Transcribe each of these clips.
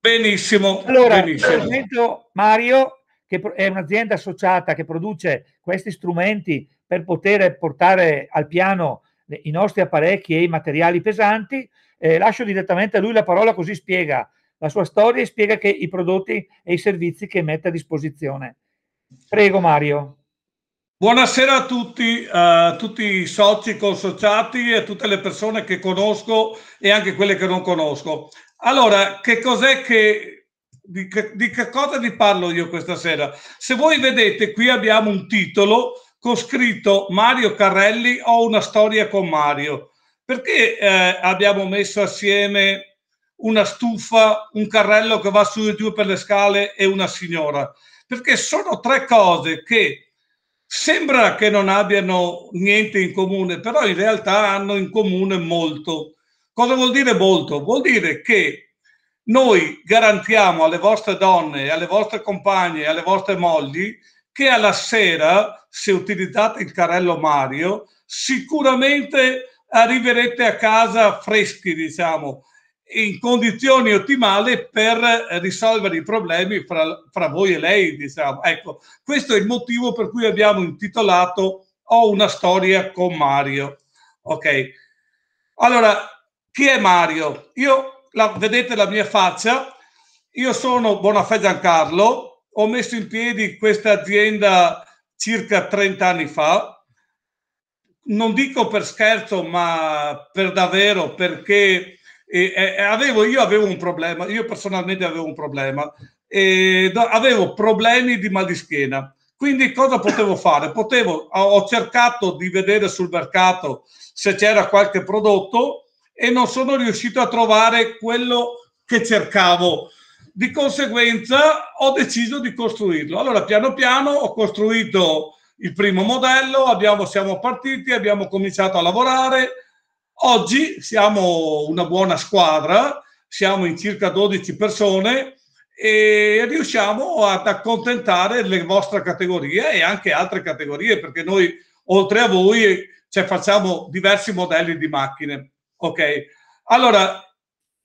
Benissimo. Allora, benissimo. Mario, che è un'azienda associata che produce questi strumenti per poter portare al piano i nostri apparecchi e i materiali pesanti, eh, lascio direttamente a lui la parola così spiega la sua storia e spiega che i prodotti e i servizi che mette a disposizione. Prego Mario. Buonasera a tutti, a tutti i soci consociati e a tutte le persone che conosco e anche quelle che non conosco. Allora, che cos'è che di, che di, che cosa vi parlo io questa sera? Se voi vedete, qui abbiamo un titolo con scritto Mario Carrelli ho una storia con Mario. Perché eh, abbiamo messo assieme una stufa, un carrello che va su e giù per le scale e una signora? Perché sono tre cose che sembra che non abbiano niente in comune, però in realtà hanno in comune molto. Cosa vuol dire molto? Vuol dire che noi garantiamo alle vostre donne, alle vostre compagne, alle vostre mogli che alla sera, se utilizzate il carrello Mario, sicuramente arriverete a casa freschi, diciamo, in condizioni ottimali per risolvere i problemi fra, fra, voi e lei, diciamo. Ecco, questo è il motivo per cui abbiamo intitolato Ho una storia con Mario. Ok. Allora, chi è Mario? Io, la, vedete la mia faccia, io sono Bonafè Giancarlo, ho messo in piedi questa azienda circa 30 anni fa, non dico per scherzo, ma per davvero, perché eh, eh, eh, avevo, io avevo un problema, io personalmente avevo un problema, eh, avevo problemi di mal di schiena. Quindi cosa potevo fare? Potevo, ho cercato di vedere sul mercato se c'era qualche prodotto e non sono riuscito a trovare quello che cercavo. Di conseguenza ho deciso di costruirlo. Allora, piano piano ho costruito il primo modello, abbiamo, siamo partiti, abbiamo cominciato a lavorare. Oggi siamo una buona squadra, siamo in circa 12 persone e riusciamo ad accontentare le vostre categorie e anche altre categorie perché noi oltre a voi cioè, facciamo diversi modelli di macchine. Ok, allora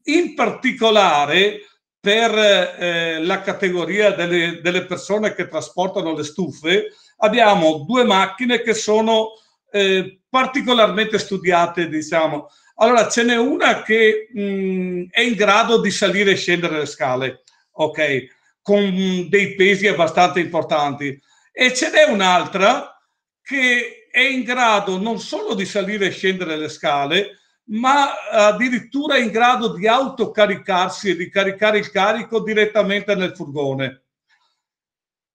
in particolare per eh, la categoria delle, delle, persone che trasportano le stufe abbiamo due macchine che sono eh, particolarmente studiate, diciamo. Allora ce n'è una che mh, mm, è in grado di salire e scendere le scale, ok, con dei pesi abbastanza importanti e ce n'è un'altra che è in grado non solo di salire e scendere le scale, ma addirittura in grado di autocaricarsi e di caricare il carico direttamente nel furgone.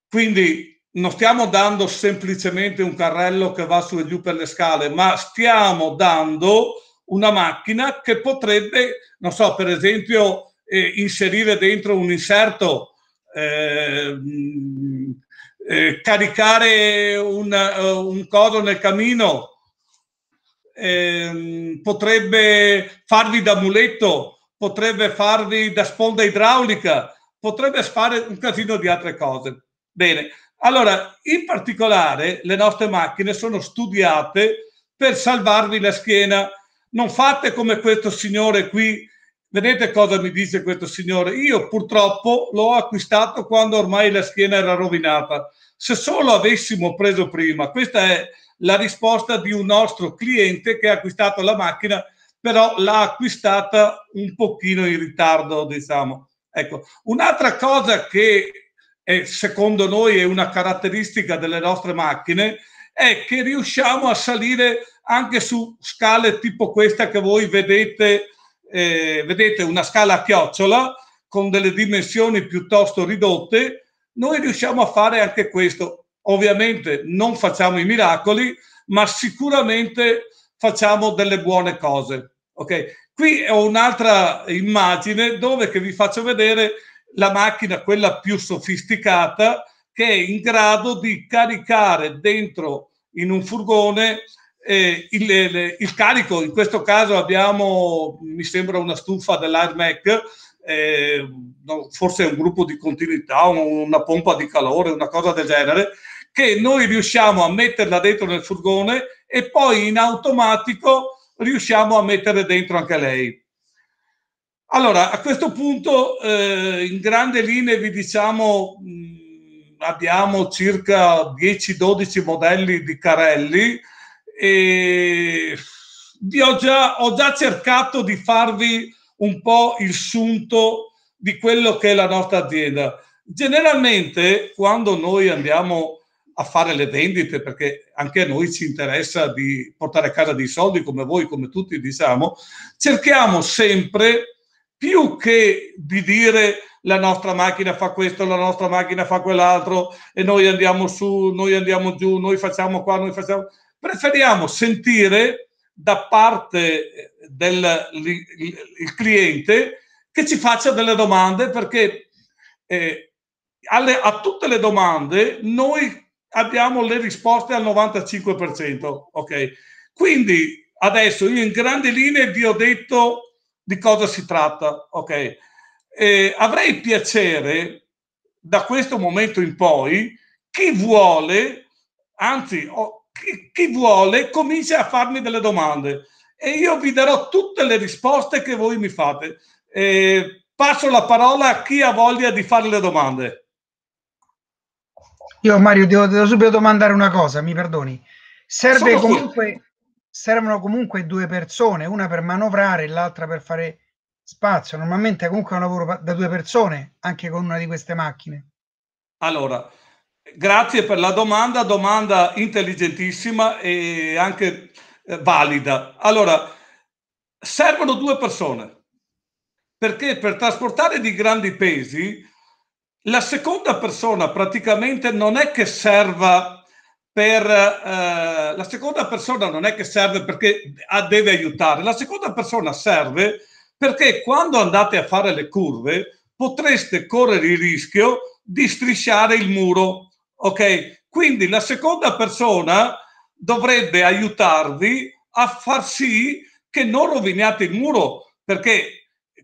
Quindi non stiamo dando semplicemente un carrello che va su e giù per le scale, ma stiamo dando una macchina che potrebbe, non so, per esempio, eh, inserire dentro un inserto, eh, mm, eh, caricare un, eh, un coso nel camino, eh, potrebbe farvi da muletto, potrebbe farvi da sponda idraulica, potrebbe fare un casino di altre cose. Bene, allora, in particolare le nostre macchine sono studiate per salvarvi la schiena. Non fate come questo signore qui. Vedete cosa mi dice questo signore? Io purtroppo l'ho acquistato quando ormai la schiena era rovinata. Se solo avessimo preso prima, questa è la risposta di un nostro cliente che ha acquistato la macchina, però l'ha acquistata un pochino in ritardo, diciamo. Ecco, un'altra cosa che è, secondo noi è una caratteristica delle nostre macchine è che riusciamo a salire anche su scale tipo questa che voi vedete, eh, vedete una scala a chiocciola con delle dimensioni piuttosto ridotte, noi riusciamo a fare anche questo. Ovviamente non facciamo i miracoli, ma sicuramente facciamo delle buone cose. Okay? Qui ho un'altra immagine dove vi faccio vedere la macchina, quella più sofisticata, che è in grado di caricare dentro in un furgone eh, il, il, il, carico. In questo caso abbiamo, mi sembra, una stufa dell'AirMac, eh, forse un gruppo di continuità, una pompa di calore, una cosa del genere, che noi riusciamo a metterla dentro nel furgone e poi in automatico riusciamo a mettere dentro anche lei. Allora, a questo punto, eh, in grande linea vi diciamo, mh, mm, abbiamo circa 10-12 modelli di carelli e vi ho già, ho già cercato di farvi un po' il sunto di quello che è la nostra azienda. Generalmente, quando noi andiamo a a fare le vendite perché anche a noi ci interessa di portare a casa dei soldi come voi, come tutti diciamo, cerchiamo sempre più che di dire la nostra macchina fa questo, la nostra macchina fa quell'altro e noi andiamo su, noi andiamo giù, noi facciamo qua, noi facciamo... Preferiamo sentire da parte del cliente che ci faccia delle domande perché eh, alle, a tutte le domande noi abbiamo le risposte al 95%. Ok, quindi adesso io in grandi linee vi ho detto di cosa si tratta. Ok, eh, avrei piacere da questo momento in poi chi vuole, anzi, oh, chi, chi vuole comincia a farmi delle domande e io vi darò tutte le risposte che voi mi fate. Eh, passo la parola a chi ha voglia di fare le domande. Io Mario devo, devo subito domandare una cosa, mi perdoni. Serve comunque, servono comunque due persone, una per manovrare e l'altra per fare spazio. Normalmente comunque è un lavoro da due persone, anche con una di queste macchine. Allora, grazie per la domanda, domanda intelligentissima e anche eh, valida. Allora, servono due persone perché per trasportare di grandi pesi la seconda persona praticamente non è che serva per eh, la seconda persona non è che serve perché deve aiutare, la seconda persona serve perché quando andate a fare le curve potreste correre il rischio di strisciare il muro, ok? Quindi la seconda persona dovrebbe aiutarvi a far sì che non roviniate il muro, perché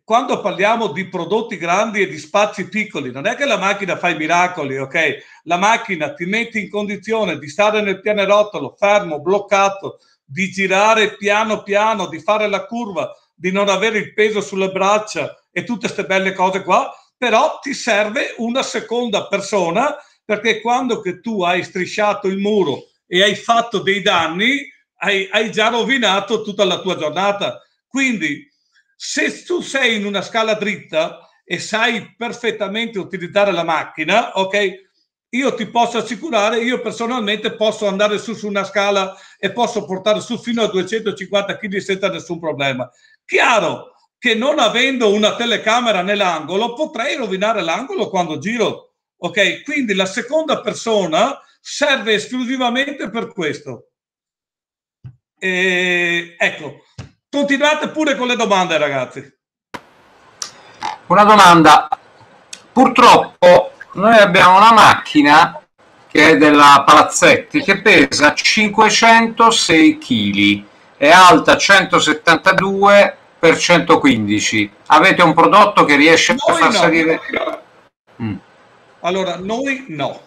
quando parliamo di prodotti grandi e di spazi piccoli, non è che la macchina fa i miracoli, ok? La macchina ti mette in condizione di stare nel pianerottolo, fermo, bloccato, di girare piano piano, di fare la curva, di non avere il peso sulle braccia e tutte queste belle cose qua, però ti serve una seconda persona perché quando che tu hai strisciato il muro e hai fatto dei danni, hai, hai già rovinato tutta la tua giornata. Quindi se tu sei in una scala dritta e sai perfettamente utilizzare la macchina, ok? Io ti posso assicurare, io personalmente posso andare su su una scala e posso portare su fino a 250 kg senza nessun problema. Chiaro che non avendo una telecamera nell'angolo potrei rovinare l'angolo quando giro, ok? Quindi la seconda persona serve esclusivamente per questo. E, ecco, Continuate pure con le domande, ragazzi. Una domanda. Purtroppo noi abbiamo una macchina che è della Palazzetti che pesa 506 kg, è alta 172 x 115. Avete un prodotto che riesce noi a far no. salire... Mm. Allora, noi no.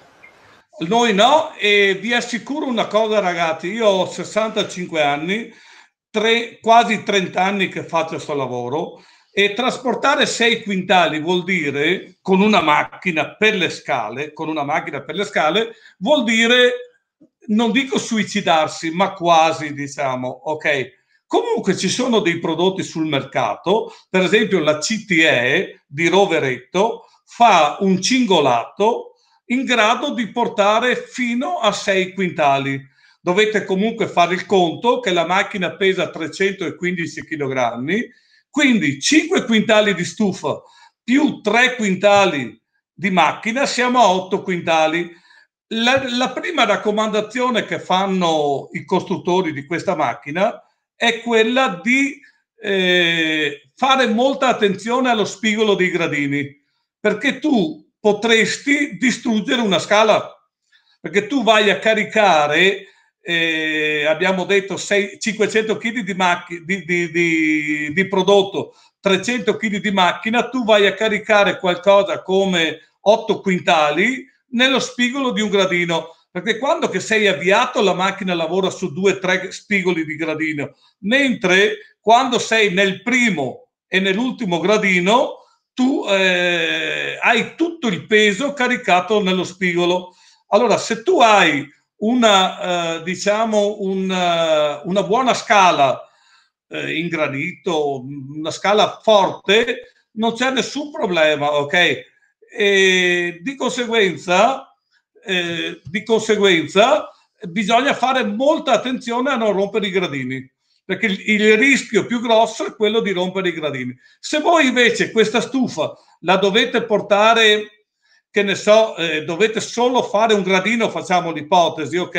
Noi no e vi assicuro una cosa ragazzi, io ho 65 anni, tre, quasi 30 anni che faccio questo lavoro e trasportare 6 quintali vuol dire con una macchina per le scale, con una macchina per le scale, vuol dire non dico suicidarsi, ma quasi diciamo, ok. Comunque ci sono dei prodotti sul mercato, per esempio la CTE di Roveretto fa un cingolato in grado di portare fino a 6 quintali dovete comunque fare il conto che la macchina pesa 315 kg, quindi 5 quintali di stufa più 3 quintali di macchina, siamo a 8 quintali. La, la prima raccomandazione che fanno i costruttori di questa macchina è quella di eh, fare molta attenzione allo spigolo dei gradini, perché tu potresti distruggere una scala, perché tu vai a caricare eh, abbiamo detto 6, 500 kg di, macchi, di, di, di, prodotto, 300 kg di macchina, tu vai a caricare qualcosa come 8 quintali nello spigolo di un gradino. Perché quando che sei avviato la macchina lavora su 2-3 spigoli di gradino, mentre quando sei nel primo e nell'ultimo gradino tu eh, hai tutto il peso caricato nello spigolo. Allora, se tu hai una, eh, diciamo una, eh, una, buona scala eh, in granito, una scala forte, non c'è nessun problema, ok? E di conseguenza, eh, di conseguenza bisogna fare molta attenzione a non rompere i gradini perché il rischio più grosso è quello di rompere i gradini. Se voi invece questa stufa la dovete portare che ne so, eh, dovete solo fare un gradino, facciamo l'ipotesi, ok?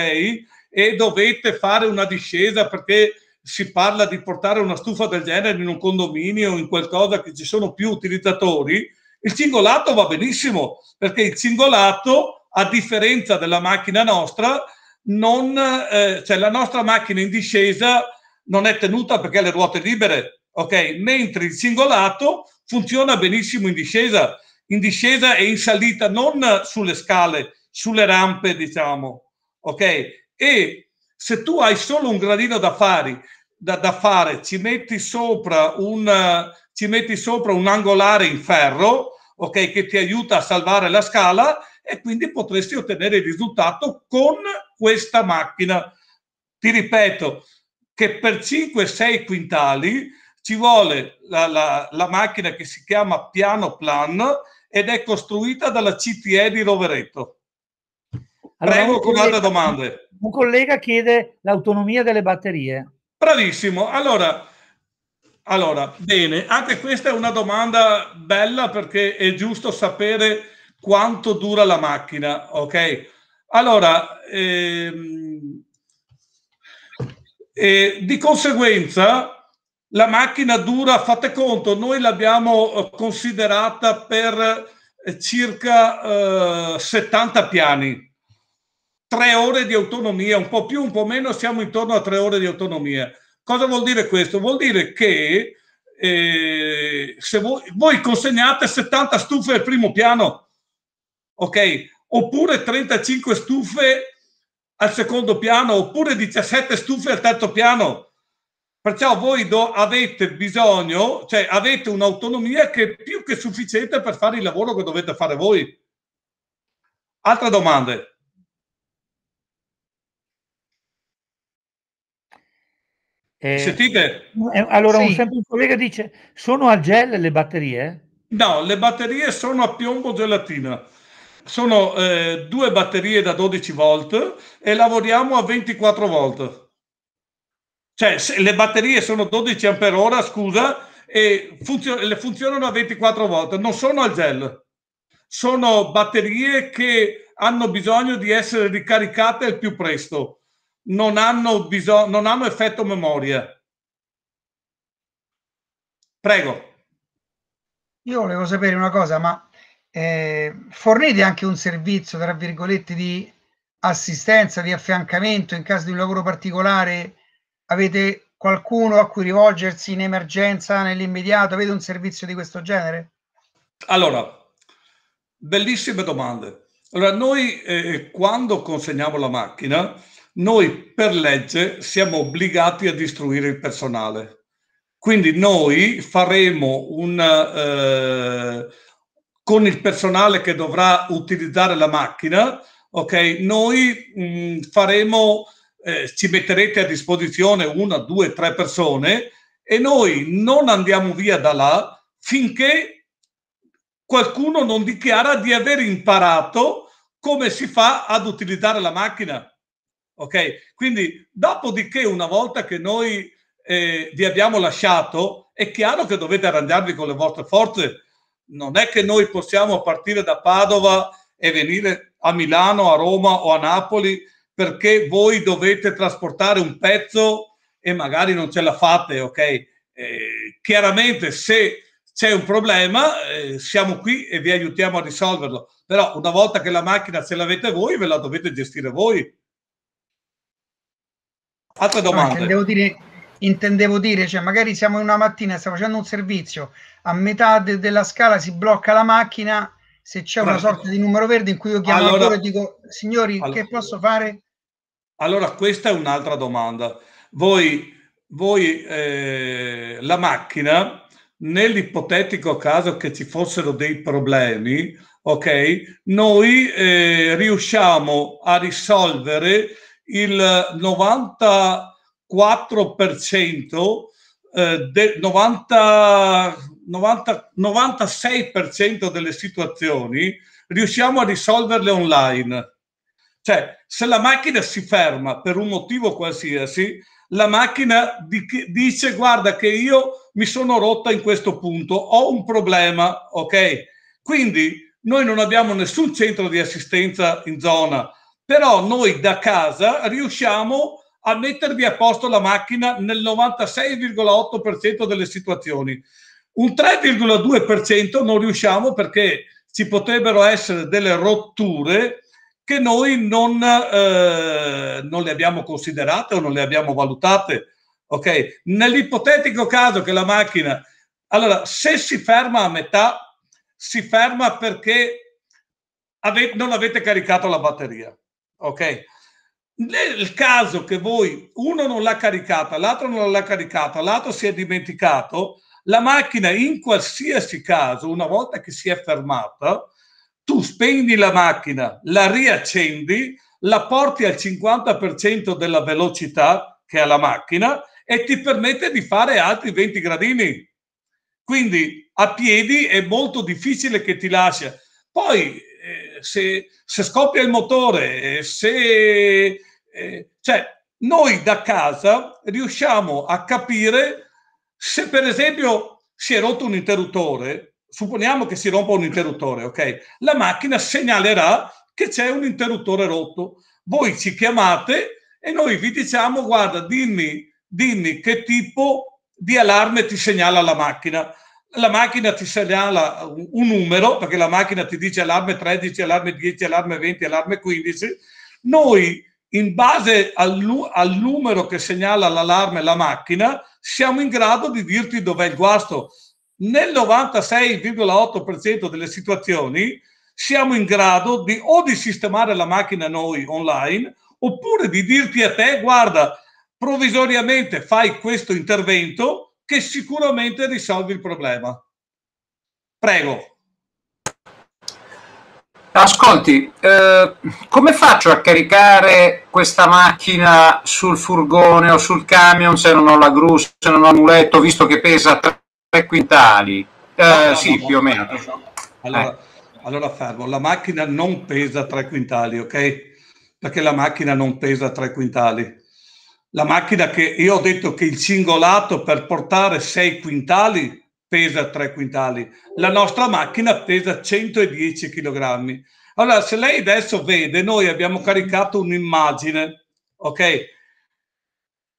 E dovete fare una discesa perché si parla di portare una stufa del genere in un condominio, in qualcosa che ci sono più utilizzatori, il cingolato va benissimo perché il cingolato, a differenza della macchina nostra, non, eh, cioè la nostra macchina in discesa non è tenuta perché ha le ruote libere, ok? Mentre il cingolato funziona benissimo in discesa in discesa e in salita, non sulle scale, sulle rampe, diciamo, ok? E se tu hai solo un gradino da fare, da, da fare ci, metti sopra un, ci metti sopra un angolare in ferro, ok, che ti aiuta a salvare la scala e quindi potresti ottenere il risultato con questa macchina. Ti ripeto che per 5-6 quintali ci vuole la, la, la macchina che si chiama piano plan ed è costruita dalla CTE di Rovereto. Prego allora, con altre domande. Un collega chiede l'autonomia delle batterie. Bravissimo. Allora, allora, bene, anche questa è una domanda bella perché è giusto sapere quanto dura la macchina, ok? Allora, ehm, eh, di conseguenza, la macchina dura, fate conto, noi l'abbiamo eh, considerata per eh, circa eh, 70 piani, tre ore di autonomia, un po' più, un po' meno, siamo intorno a tre ore di autonomia. Cosa vuol dire questo? Vuol dire che eh, se voi, voi consegnate 70 stufe al primo piano, ok? Oppure 35 stufe al secondo piano, oppure 17 stufe al terzo piano Perciò voi do, avete bisogno, cioè avete un'autonomia che è più che sufficiente per fare il lavoro che dovete fare voi. Altre domande? Eh, Sentite? Eh, allora, sì. un semplice collega dice, sono a gel le batterie? No, le batterie sono a piombo gelatina. Sono eh, due batterie da 12 volt e lavoriamo a 24 volt. Cioè, le batterie sono 12 ampere ora, scusa, e funzio- le funzionano a 24 volte, non sono al gel. Sono batterie che hanno bisogno di essere ricaricate il più presto. Non hanno, bisog- non hanno effetto memoria. Prego. Io volevo sapere una cosa, ma eh, fornite anche un servizio, tra virgolette, di assistenza, di affiancamento in caso di un lavoro particolare Avete qualcuno a cui rivolgersi in emergenza, nell'immediato? Avete un servizio di questo genere? Allora, bellissime domande. Allora, noi eh, eh, quando consegniamo la macchina, noi per legge siamo obbligati a distruire il personale. Quindi noi faremo un... Eh, con il personale che dovrà utilizzare la macchina, ok, noi mh, mm, faremo eh, ci metterete a disposizione una, due, tre persone e noi non andiamo via da là finché qualcuno non dichiara di aver imparato come si fa ad utilizzare la macchina. Ok? Quindi, dopodiché, una volta che noi eh, vi abbiamo lasciato, è chiaro che dovete arrangiarvi con le vostre forze. Non è che noi possiamo partire da Padova e venire a Milano, a Roma o a Napoli perché voi dovete trasportare un pezzo e magari non ce la fate, ok? Eh, chiaramente se c'è un problema, eh, siamo qui e vi aiutiamo a risolverlo. Però una volta che la macchina ce l'avete voi, ve la dovete gestire voi. Altre domande? No, intendevo, dire, intendevo dire, cioè magari siamo in una mattina, stiamo facendo un servizio, a metà de- della scala si blocca la macchina, se c'è una sorta di numero verde in cui io chiamo allora, e dico, signori, allora, che posso fare? Allora questa è un'altra domanda. Voi, voi eh, la macchina, nell'ipotetico caso che ci fossero dei problemi, ok, noi eh, riusciamo a risolvere il 94%, del 96% delle situazioni, riusciamo a risolverle online. Cioè, se la macchina si ferma per un motivo qualsiasi, la macchina dice guarda che io mi sono rotta in questo punto, ho un problema, ok? Quindi noi non abbiamo nessun centro di assistenza in zona, però noi da casa riusciamo a mettervi a posto la macchina nel 96,8% delle situazioni. Un 3,2% non riusciamo perché ci potrebbero essere delle rotture che noi non, eh, non le abbiamo considerate o non le abbiamo valutate. Ok, Nell'ipotetico caso che la macchina... Allora, se si ferma a metà, si ferma perché ave- non avete caricato la batteria. Ok? Nel caso che voi uno non l'ha caricata, l'altro non l'ha caricata, l'altro si è dimenticato, la macchina in qualsiasi caso, una volta che si è fermata, tu spegni la macchina, la riaccendi, la porti al 50% della velocità che ha la macchina e ti permette di fare altri 20 gradini. Quindi a piedi è molto difficile che ti lascia. Poi eh, se, se, scoppia il motore, eh, se... Eh, cioè, noi da casa riusciamo a capire se per esempio si è rotto un interruttore, supponiamo che si rompa un interruttore, ok? La macchina segnalerà che c'è un interruttore rotto. Voi ci chiamate e noi vi diciamo, guarda, dimmi, dimmi che tipo di allarme ti segnala la macchina. La macchina ti segnala un numero, perché la macchina ti dice allarme 13, allarme 10, allarme 20, allarme 15. Noi, in base al, al numero che segnala l'allarme la macchina, siamo in grado di dirti dov'è il guasto nel 96,8% delle situazioni siamo in grado di o di sistemare la macchina noi online oppure di dirti a te guarda provvisoriamente fai questo intervento che sicuramente risolvi il problema. Prego. Ascolti, eh, come faccio a caricare questa macchina sul furgone o sul camion se non ho la gru, se non ho muletto, visto che pesa 3 quintali, eh, no, sì, no, più o meno. Allora, eh. allora, fermo, la macchina non pesa 3 quintali, ok? Perché la macchina non pesa 3 quintali. La macchina che io ho detto che il cingolato per portare 6 quintali pesa 3 quintali, la nostra macchina pesa 110 kg. Allora, se lei adesso vede, noi abbiamo caricato un'immagine, ok?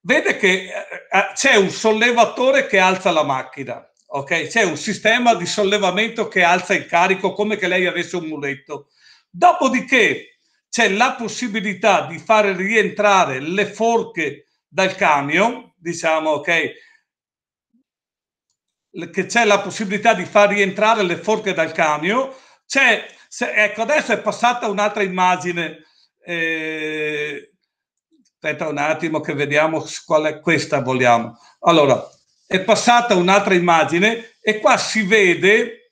vede che eh, eh, c'è un sollevatore che alza la macchina, ok? C'è un sistema di sollevamento che alza il carico come che lei avesse un muletto. Dopodiché c'è la possibilità di fare rientrare le forche dal camion, diciamo, ok? Che c'è la possibilità di far rientrare le forche dal camion. C'è, se, ecco, adesso è passata un'altra immagine. Eh, Aspetta un attimo che vediamo qual è questa vogliamo. Allora, è passata un'altra immagine e qua si vede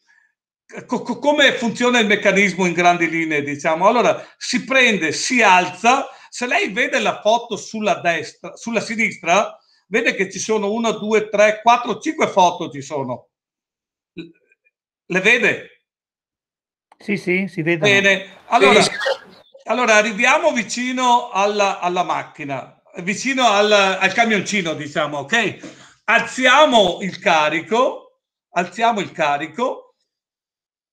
co- co- come funziona il meccanismo in grandi linee, diciamo. Allora, si prende, si alza. Se lei vede la foto sulla destra, sulla sinistra, vede che ci sono una, due, tre, quattro, cinque foto ci sono. Le vede? Sì, sì, si vede. Bene, allora... Allora, arriviamo vicino alla, alla macchina, vicino al, al, camioncino, diciamo, ok? Alziamo il carico, alziamo il carico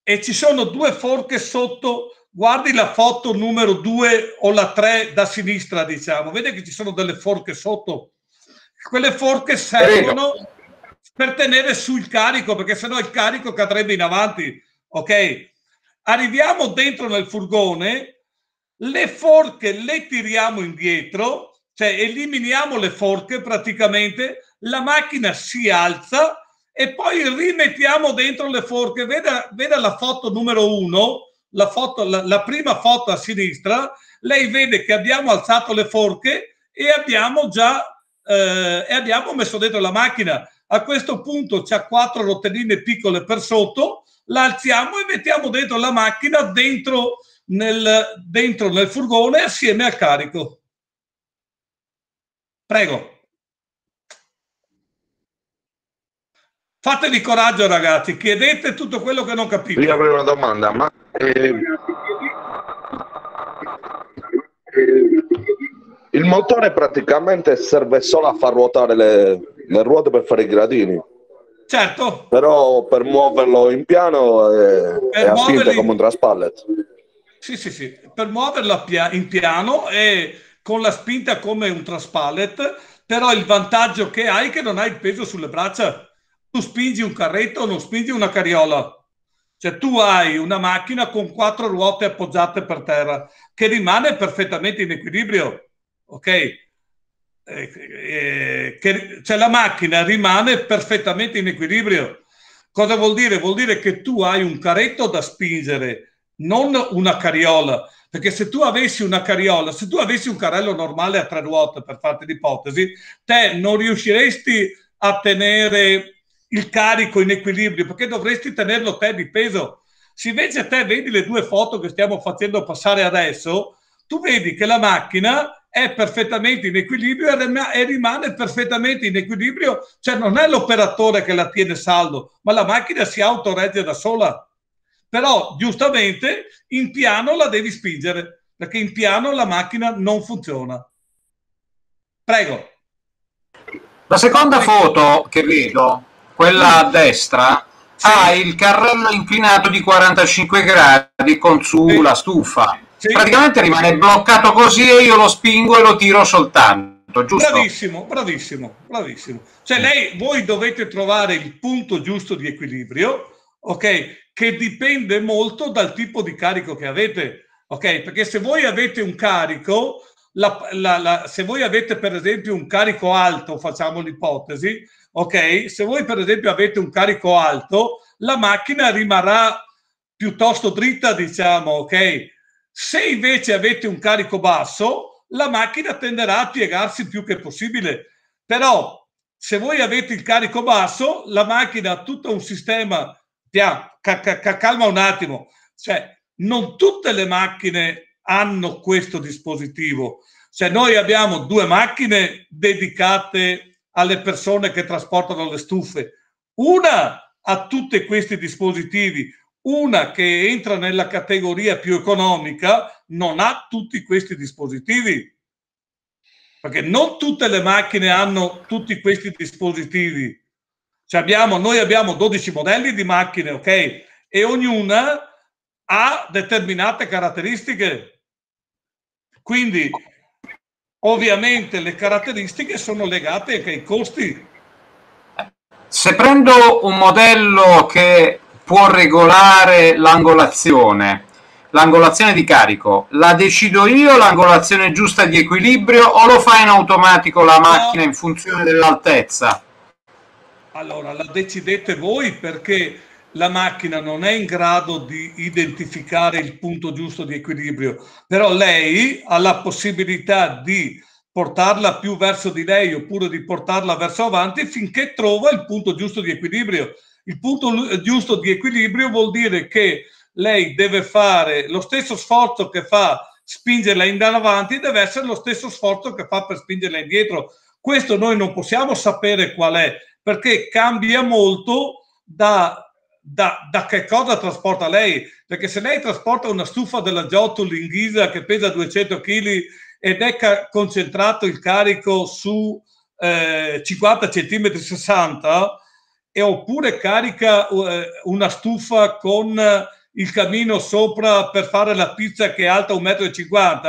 e ci sono due forche sotto. Guardi la foto numero 2 o la 3 da sinistra, diciamo. Vede che ci sono delle forche sotto. Quelle forche servono per tenere su il carico, perché sennò il carico cadrebbe in avanti, ok? Arriviamo dentro nel furgone le forche le tiriamo indietro, cioè eliminiamo le forche praticamente, la macchina si alza e poi rimettiamo dentro le forche. Veda, veda la foto numero uno, la, foto, la, la prima foto a sinistra, lei vede che abbiamo alzato le forche e abbiamo già eh, e abbiamo messo dentro la macchina. A questo punto c'è quattro rotelline piccole per sotto, la alziamo e mettiamo dentro la macchina, dentro nel, dentro nel furgone assieme al carico. Prego. Fatevi coraggio ragazzi, chiedete tutto quello che non capite. Io avrei una domanda, ma... Eh, il motore praticamente serve solo a far ruotare le, le ruote per fare i gradini. Certo. Però per muoverlo in piano è, per è affinte come un traspallet. Sì, sì, sì, per muoverla pia- in piano e con la spinta come un traspallet, però il vantaggio che hai è che non hai il peso sulle braccia. Tu spingi un carretto, non spingi una carriola. Cioè tu hai una macchina con quattro ruote appoggiate per terra che rimane perfettamente in equilibrio, ok? Eh, eh, che, cioè la macchina rimane perfettamente in equilibrio. Cosa vuol dire? Vuol dire che tu hai un carretto da spingere non una carriola, perché se tu avessi una carriola, se tu avessi un carrello normale a tre ruote, per farti l'ipotesi, te non riusciresti a tenere il carico in equilibrio, perché dovresti tenerlo te di peso. Se invece te vedi le due foto che stiamo facendo passare adesso, tu vedi che la macchina è perfettamente in equilibrio e rimane perfettamente in equilibrio, cioè non è l'operatore che la tiene saldo, ma la macchina si autoregge da sola però giustamente in piano la devi spingere perché in piano la macchina non funziona. Prego. La seconda foto che vedo, quella a destra, sì. ha il carrello inclinato di 45 gradi con su sì. la stufa. Sì. Praticamente rimane bloccato così e io lo spingo e lo tiro soltanto, giusto? Bravissimo, bravissimo, bravissimo. Cioè lei, voi dovete trovare il punto giusto di equilibrio ok? Che dipende molto dal tipo di carico che avete, ok? Perché se voi avete un carico, la, la, la, se voi avete per esempio un carico alto, facciamo l'ipotesi, ok? Se voi per esempio avete un carico alto, la macchina rimarrà piuttosto dritta, diciamo, ok? Se invece avete un carico basso, la macchina tenderà a piegarsi più che possibile. Però se voi avete il carico basso, la macchina ha tutto un sistema Pia, ca ca calma un attimo, cioè, non tutte le macchine hanno questo dispositivo. Cioè, noi abbiamo due macchine dedicate alle persone che trasportano le stufe, una ha tutti questi dispositivi, una che entra nella categoria più economica non ha tutti questi dispositivi. Perché non tutte le macchine hanno tutti questi dispositivi. Cioè abbiamo, noi abbiamo 12 modelli di macchine, ok? E ognuna ha determinate caratteristiche. Quindi ovviamente le caratteristiche sono legate anche ai costi. Se prendo un modello che può regolare l'angolazione, l'angolazione di carico, la decido io l'angolazione giusta di equilibrio o lo fa in automatico la macchina in funzione dell'altezza? Allora, la decidete voi perché la macchina non è in grado di identificare il punto giusto di equilibrio, però lei ha la possibilità di portarla più verso di lei oppure di portarla verso avanti finché trova il punto giusto di equilibrio. Il punto giusto di equilibrio vuol dire che lei deve fare lo stesso sforzo che fa spingerla in avanti, deve essere lo stesso sforzo che fa per spingerla indietro. Questo noi non possiamo sapere qual è, perché cambia molto da, da, da, che cosa trasporta lei, perché se lei trasporta una stufa della Jotul in ghisa che pesa 200 kg ed è ca- concentrato il carico su eh, 50 cm 60 e oppure carica eh, una stufa con il camino sopra per fare la pizza che è alta 1,50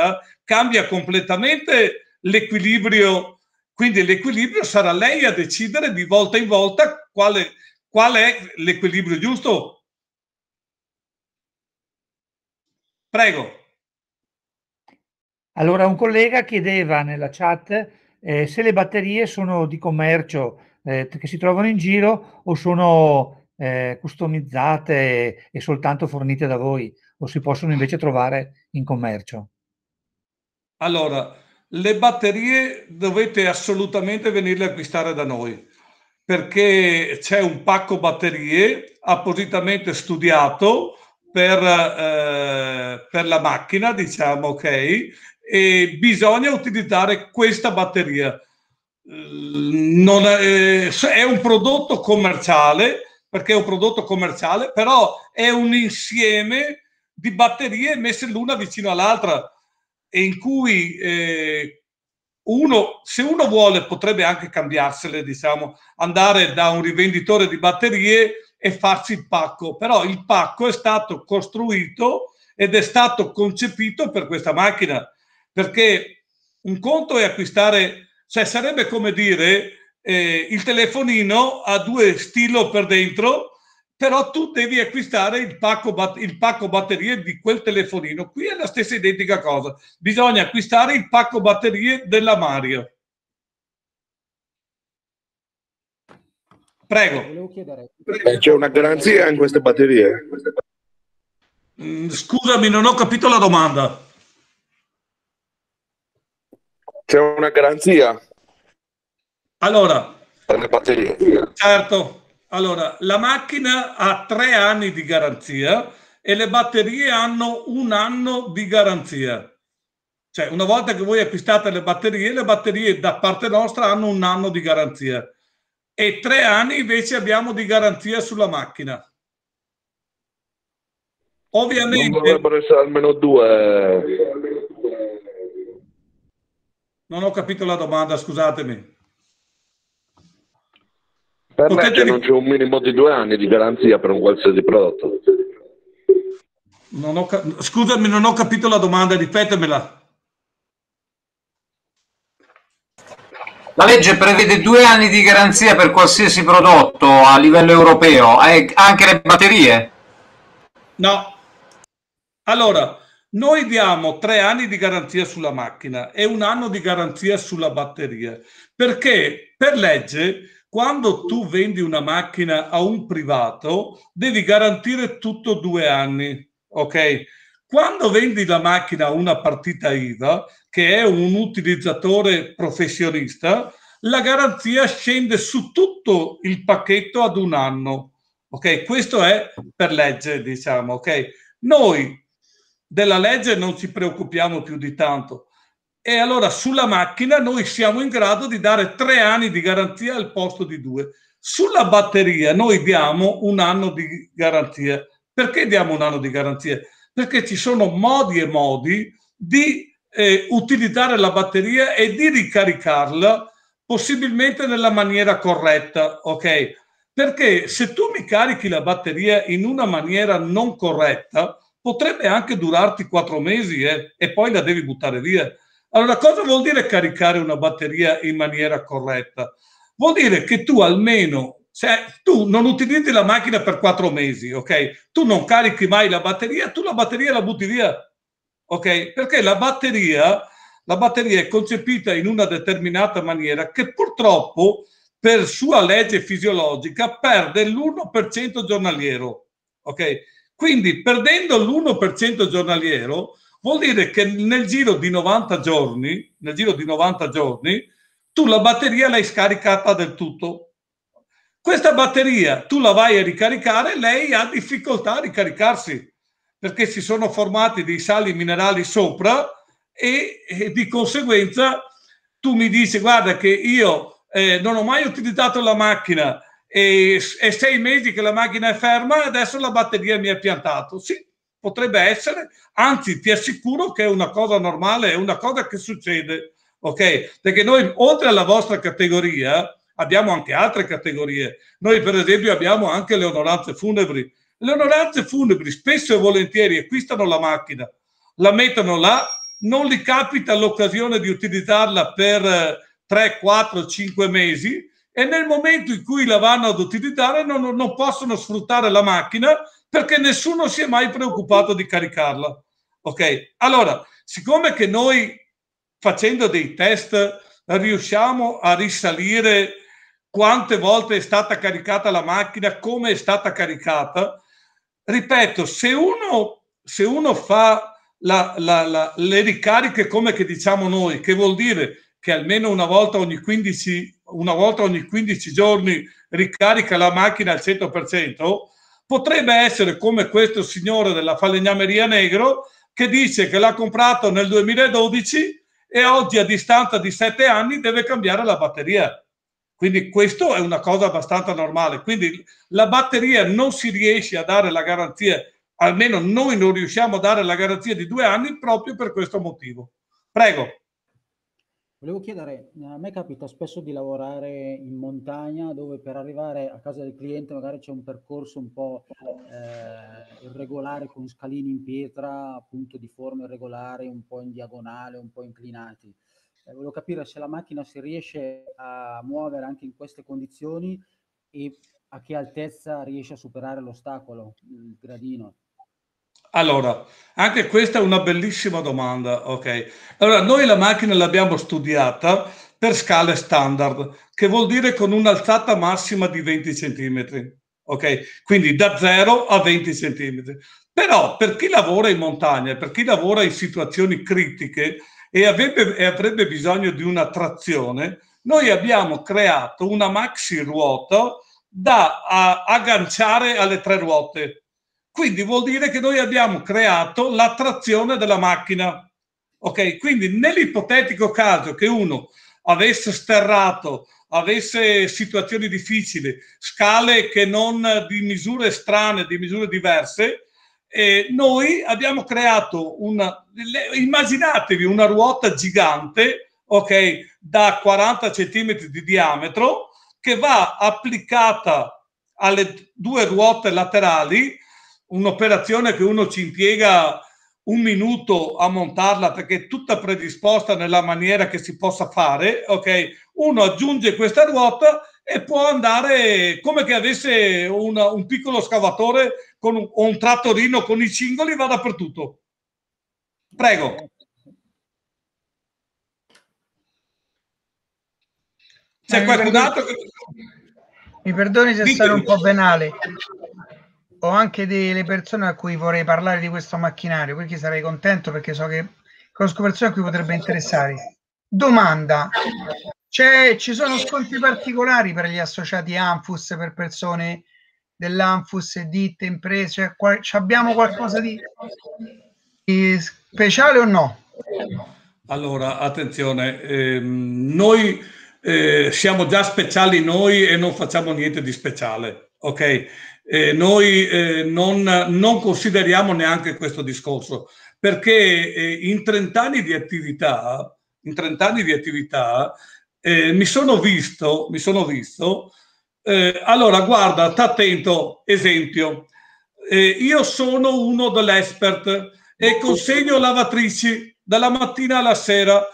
m, cambia completamente l'equilibrio quindi l'equilibrio sarà lei a decidere di volta in volta quale, qual è l'equilibrio giusto. Prego. Allora, un collega chiedeva nella chat eh, se le batterie sono di commercio eh, che si trovano in giro o sono eh, customizzate e soltanto fornite da voi o si possono invece trovare in commercio. Allora, le batterie dovete assolutamente venirle a acquistare da noi perché c'è un pacco batterie appositamente studiato per, eh, per la macchina, diciamo, ok? E bisogna utilizzare questa batteria. Mm, è, eh, è un prodotto commerciale, perché è un prodotto commerciale, però è un insieme di batterie messe l'una vicino all'altra e in cui eh, uno, se uno vuole, potrebbe anche cambiarsele, diciamo, andare da un rivenditore di batterie e farsi il pacco, però il pacco è stato costruito ed è stato concepito per questa macchina, perché un conto è acquistare, cioè sarebbe come dire eh, il telefonino ha due stilo per dentro, però tu devi acquistare il pacco, il pacco, batterie di quel telefonino. Qui è la stessa identica cosa. Bisogna acquistare il pacco batterie della Mario. Prego. Beh, c'è una garanzia in queste batterie? Mm, scusami, non ho capito la domanda. C'è una garanzia? Allora, per le batterie. Certo, allora, la macchina ha tre anni di garanzia e le batterie hanno un anno di garanzia. Cioè, una volta che voi acquistate le batterie, le batterie da parte nostra hanno un anno di garanzia e tre anni invece abbiamo di garanzia sulla macchina. Ovviamente... Non dovrebbero essere almeno due. Non ho capito la domanda, scusatemi. Per Potete... legge non c'è un minimo di due anni di garanzia per un qualsiasi prodotto. Non ca... Scusami, non ho capito la domanda, ripetemela. La legge prevede due anni di garanzia per qualsiasi prodotto a livello europeo, eh, anche le batterie? No. Allora, noi diamo tre anni di garanzia sulla macchina e un anno di garanzia sulla batteria, perché per legge quando tu vendi una macchina a un privato, devi garantire tutto due anni, ok? Quando vendi la macchina a una partita IVA, che è un utilizzatore professionista, la garanzia scende su tutto il pacchetto ad un anno. Ok, questo è per legge, diciamo, ok? Noi della legge non ci preoccupiamo più di tanto e allora sulla macchina noi siamo in grado di dare tre anni di garanzia al posto di due. Sulla batteria noi diamo un anno di garanzia. Perché diamo un anno di garanzia? Perché ci sono modi e modi di eh, utilizzare la batteria e di ricaricarla possibilmente nella maniera corretta, ok? Perché se tu mi carichi la batteria in una maniera non corretta, potrebbe anche durarti quattro mesi eh, e poi la devi buttare via. Allora, cosa vuol dire caricare una batteria in maniera corretta? Vuol dire che tu almeno, cioè, tu non utilizzi la macchina per quattro mesi, ok? Tu non carichi mai la batteria, tu la batteria la butti via, ok? Perché la batteria, la batteria è concepita in una determinata maniera che purtroppo, per sua legge fisiologica, perde l'1% giornaliero, ok? Quindi, perdendo l'1% giornaliero, Vuol dire che nel giro di 90 giorni, nel giro di 90 giorni, tu la batteria l'hai scaricata del tutto. Questa batteria tu la vai a ricaricare, lei ha difficoltà a ricaricarsi perché si sono formati dei sali minerali sopra e, e di conseguenza tu mi dici guarda che io eh, non ho mai utilizzato la macchina e è sei mesi che la macchina è ferma e adesso la batteria mi è piantato. Sì, potrebbe essere, anzi ti assicuro che è una cosa normale, è una cosa che succede, ok? Perché noi oltre alla vostra categoria abbiamo anche altre categorie, noi per esempio abbiamo anche le onoranze funebri, le onoranze funebri spesso e volentieri acquistano la macchina, la mettono là, non gli capita l'occasione di utilizzarla per 3, 4, 5 mesi e nel momento in cui la vanno ad utilizzare non, non possono sfruttare la macchina perché nessuno si è mai preoccupato di caricarla. Ok? Allora, siccome che noi facendo dei test riusciamo a risalire quante volte è stata caricata la macchina, come è stata caricata, ripeto, se uno, se uno fa la, la, la, le ricariche come diciamo noi, che vuol dire che almeno una volta ogni 15, una volta ogni 15 giorni ricarica la macchina al 100%, potrebbe essere come questo signore della falegnameria negro che dice che l'ha comprato nel 2012 e oggi a distanza di sette anni deve cambiare la batteria. Quindi questo è una cosa abbastanza normale. Quindi la batteria non si riesce a dare la garanzia, almeno noi non riusciamo a dare la garanzia di due anni proprio per questo motivo. Prego. Volevo chiedere, eh, a me capita spesso di lavorare in montagna dove per arrivare a casa del cliente magari c'è un percorso un po' eh, irregolare con scalini in pietra, appunto di forma irregolare, un po' in diagonale, un po' inclinati. Eh, volevo capire se la macchina si riesce a muovere anche in queste condizioni e a che altezza riesce a superare l'ostacolo, il gradino. Allora, anche questa è una bellissima domanda, ok? Allora, noi la macchina l'abbiamo studiata per scale standard, che vuol dire con un'alzata massima di 20 cm, ok? Quindi da 0 a 20 cm. Però per chi lavora in montagna, per chi lavora in situazioni critiche e avrebbe, e avrebbe bisogno di una trazione, noi abbiamo creato una maxi ruota da agganciare alle tre ruote, quindi vuol dire che noi abbiamo creato l'attrazione della macchina. Ok, quindi nell'ipotetico caso che uno avesse sterrato, avesse situazioni difficili, scale che non di misure strane, di misure diverse, eh, noi abbiamo creato una, immaginatevi una ruota gigante, ok, da 40 cm di diametro, che va applicata alle due ruote laterali un'operazione che uno ci impiega un minuto a montarla perché è tutta predisposta nella maniera che si possa fare, ok? Uno aggiunge questa ruota e può andare come che avesse una, un piccolo scavatore con un, un trattorino con i cingoli, va dappertutto. Prego. C'è qualcun altro? Che... Mi perdoni se sono un po' penale ho anche delle persone a cui vorrei parlare di questo macchinario, perché sarei contento perché so che conosco persone a cui potrebbe interessare. Domanda, cioè, ci sono sconti particolari per gli associati ANFUS, per persone dell'ANFUS, ditte, imprese? Cioè, Qual- abbiamo qualcosa di, di, speciale o no? Allora, attenzione, ehm, noi eh, siamo già speciali noi e non facciamo niente di speciale, ok? eh, noi eh, non, non, consideriamo neanche questo discorso, perché eh, in 30 anni di attività, anni di attività eh, mi sono visto, mi sono visto eh, allora guarda, sta attento, esempio, eh, io sono uno dell'expert e consegno lavatrici dalla mattina alla sera,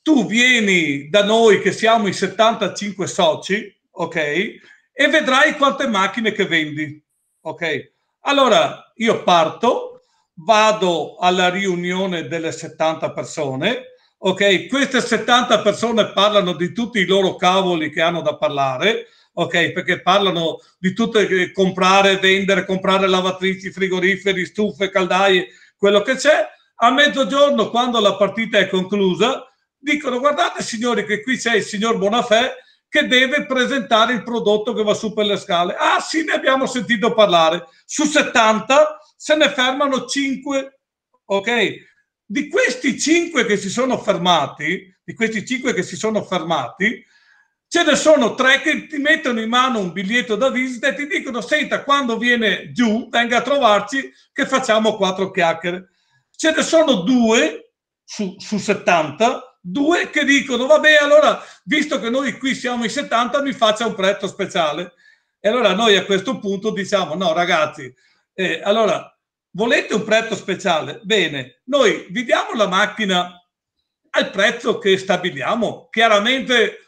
tu vieni da noi che siamo i 75 soci, ok? e vedrai quante macchine che vendi. Ok? Allora io parto, vado alla riunione delle 70 persone. Ok, queste 70 persone parlano di tutti i loro cavoli che hanno da parlare, ok? Perché parlano di tutte eh, comprare, vendere, comprare lavatrici, frigoriferi, stufe, caldaie, quello che c'è. A mezzogiorno, quando la partita è conclusa, dicono: Guardate, signori, che qui c'è il signor Bonafè che deve presentare il prodotto che va su per le scale. Ah sì, ne abbiamo sentito parlare. Su 70 se ne fermano 5, ok? Di questi 5 che si sono fermati, di questi 5 che si sono fermati, ce ne sono 3 che ti mettono in mano un biglietto da visita e ti dicono senta, quando viene giù, venga a trovarci che facciamo quattro chiacchiere. Ce ne sono 2 su, su 70 due che dicono vabbè allora visto che noi qui siamo in 70 mi faccia un prezzo speciale e allora noi a questo punto diciamo no ragazzi eh, allora volete un prezzo speciale bene noi vi diamo la macchina al prezzo che stabiliamo chiaramente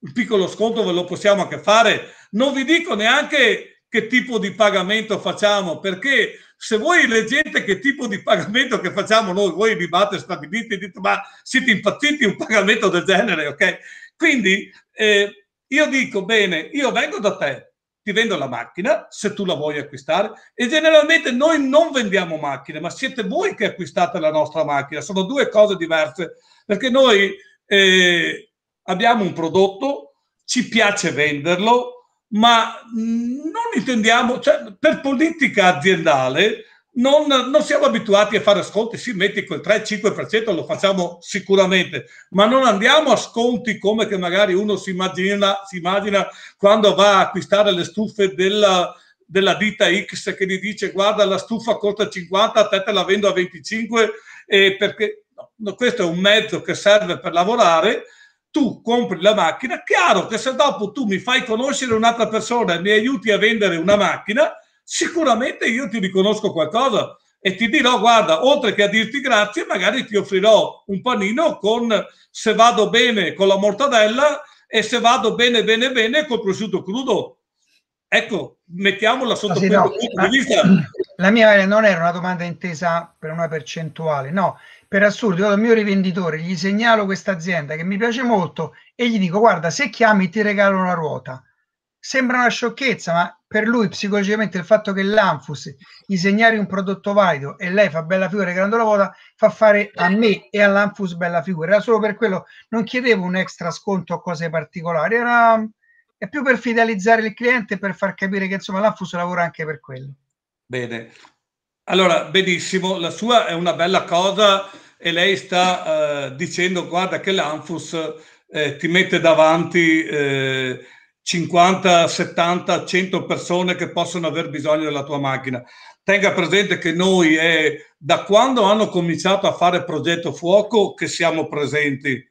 il piccolo sconto ve lo possiamo anche fare non vi dico neanche che tipo di pagamento facciamo perché se voi leggete che tipo di pagamento che facciamo noi, voi vi batte stabiliti dite ma siete impazziti un pagamento del genere, ok? Quindi eh, io dico bene, io vengo da te, ti vendo la macchina se tu la vuoi acquistare e generalmente noi non vendiamo macchine, ma siete voi che acquistate la nostra macchina, sono due cose diverse perché noi eh, abbiamo un prodotto, ci piace venderlo, ma mhmm, non intendiamo, cioè, per politica aziendale non, non, siamo abituati a fare sconti, sì metti quel 3-5% lo facciamo sicuramente, ma non andiamo a sconti come che magari uno si immagina, si immagina quando va a acquistare le stufe della, della ditta X che gli dice guarda la stufa costa 50, a te te la vendo a 25 eh, perché no, questo è un mezzo che serve per lavorare tu compri la macchina, chiaro che se dopo tu mi fai conoscere un'altra persona e mi aiuti a vendere una macchina, sicuramente io ti riconosco qualcosa e ti dirò guarda, oltre che a dirti grazie, magari ti offrirò un panino con, se vado bene, con la mortadella e se vado bene, bene, bene, col prosciutto crudo. Ecco, mettiamola sotto ah, questo no, punto di vista. Ah, la mia non era una domanda intesa per una percentuale, no, per assurdo, io dal mio rivenditore gli segnalo questa azienda che mi piace molto e gli dico guarda se chiami ti regalo una ruota. Sembra una sciocchezza, ma per lui psicologicamente il fatto che l'Anfus gli segnali un prodotto valido e lei fa bella figura regalando la ruota fa fare a me e all'Anfus bella figura. Era solo per quello, non chiedevo un extra sconto o cose particolari, era è più per fidelizzare il cliente e per far capire che insomma l'Anfus lavora anche per quello. Bene, allora benissimo, la sua è una bella cosa e lei sta eh, dicendo guarda che l'Anfus eh, ti mette davanti eh, 50, 70, 100 persone che possono aver bisogno della tua macchina. Tenga presente che noi è eh, da quando hanno cominciato a fare progetto fuoco che siamo presenti.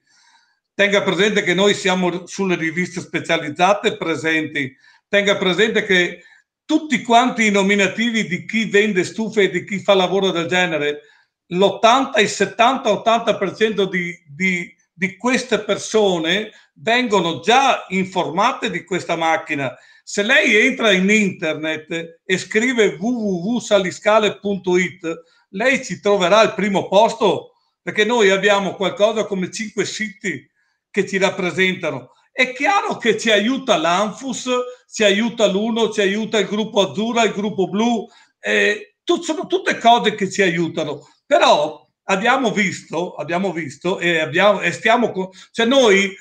Tenga presente che noi siamo sulle riviste specializzate presenti. Tenga presente che tutti quanti i nominativi di chi vende stufe e di chi fa lavoro del genere, l'80, il 70, 80% di, di, di queste persone vengono già informate di questa macchina. Se lei entra in internet e scrive www.saliscale.it, lei ci troverà al primo posto perché noi abbiamo qualcosa come cinque siti che ci rappresentano. È chiaro che ci aiuta l'Anfus, ci aiuta l'Uno, ci aiuta il gruppo Azzurra, il gruppo blu, eh, tut- sono tutte cose che ci aiutano, però abbiamo visto, abbiamo visto e, abbiamo, e stiamo, con, cioè noi,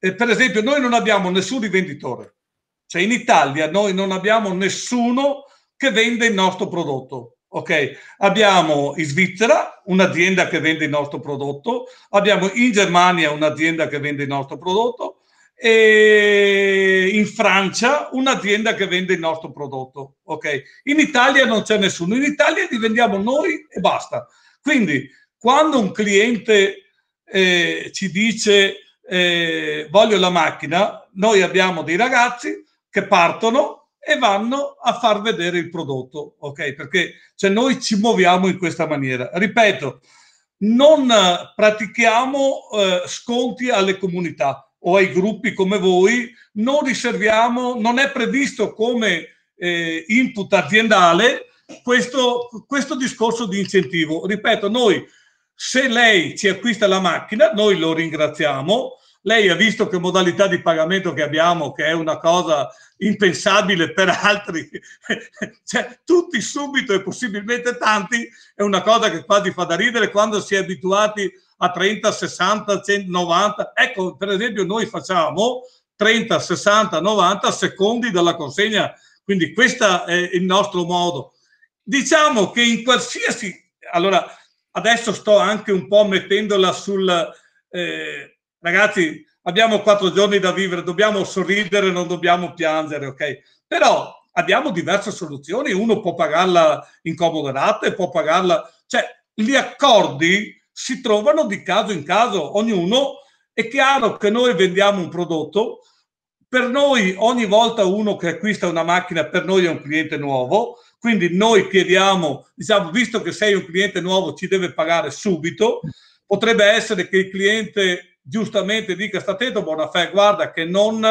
eh, per esempio, noi non abbiamo nessun rivenditore, cioè in Italia noi non abbiamo nessuno che vende il nostro prodotto. Ok, abbiamo in Svizzera un'azienda che vende il nostro prodotto, abbiamo in Germania un'azienda che vende il nostro prodotto, e in Francia un'azienda che vende il nostro prodotto. Okay? In Italia non c'è nessuno, in Italia li vendiamo noi e basta. Quindi quando un cliente eh, ci dice eh, voglio la macchina, noi abbiamo dei ragazzi che partono e vanno a far vedere il prodotto, ok? Perché cioè, noi ci muoviamo in questa maniera. Ripeto, non pratichiamo eh, sconti alle comunità o ai gruppi come voi, non riserviamo, non è previsto come eh, input aziendale questo, questo discorso di incentivo. Ripeto, noi se lei ci acquista la macchina, noi lo ringraziamo. Lei ha visto che modalità di pagamento che abbiamo, che è una cosa impensabile per altri, cioè tutti subito e possibilmente tanti, è una cosa che quasi fa da ridere quando si è abituati a a 30, 60, 90. Ecco, per esempio, noi facciamo 30, 60, 90 secondi dalla consegna. Quindi questo è il nostro modo. Diciamo che in qualsiasi... Allora, adesso sto anche un po' mettendola sul... Eh, ragazzi, abbiamo quattro giorni da vivere, dobbiamo sorridere, non dobbiamo piangere, ok? Però abbiamo diverse soluzioni, uno può pagarla in comodo rate, può pagarla... Cioè, gli accordi si trovano di caso in caso, ognuno. È chiaro che noi vendiamo un prodotto, per noi ogni volta uno che acquista una macchina per noi è un cliente nuovo, quindi noi chiediamo, diciamo, visto che sei un cliente nuovo ci deve pagare subito, potrebbe essere che il cliente giustamente dica sta attento Bonafè, guarda che non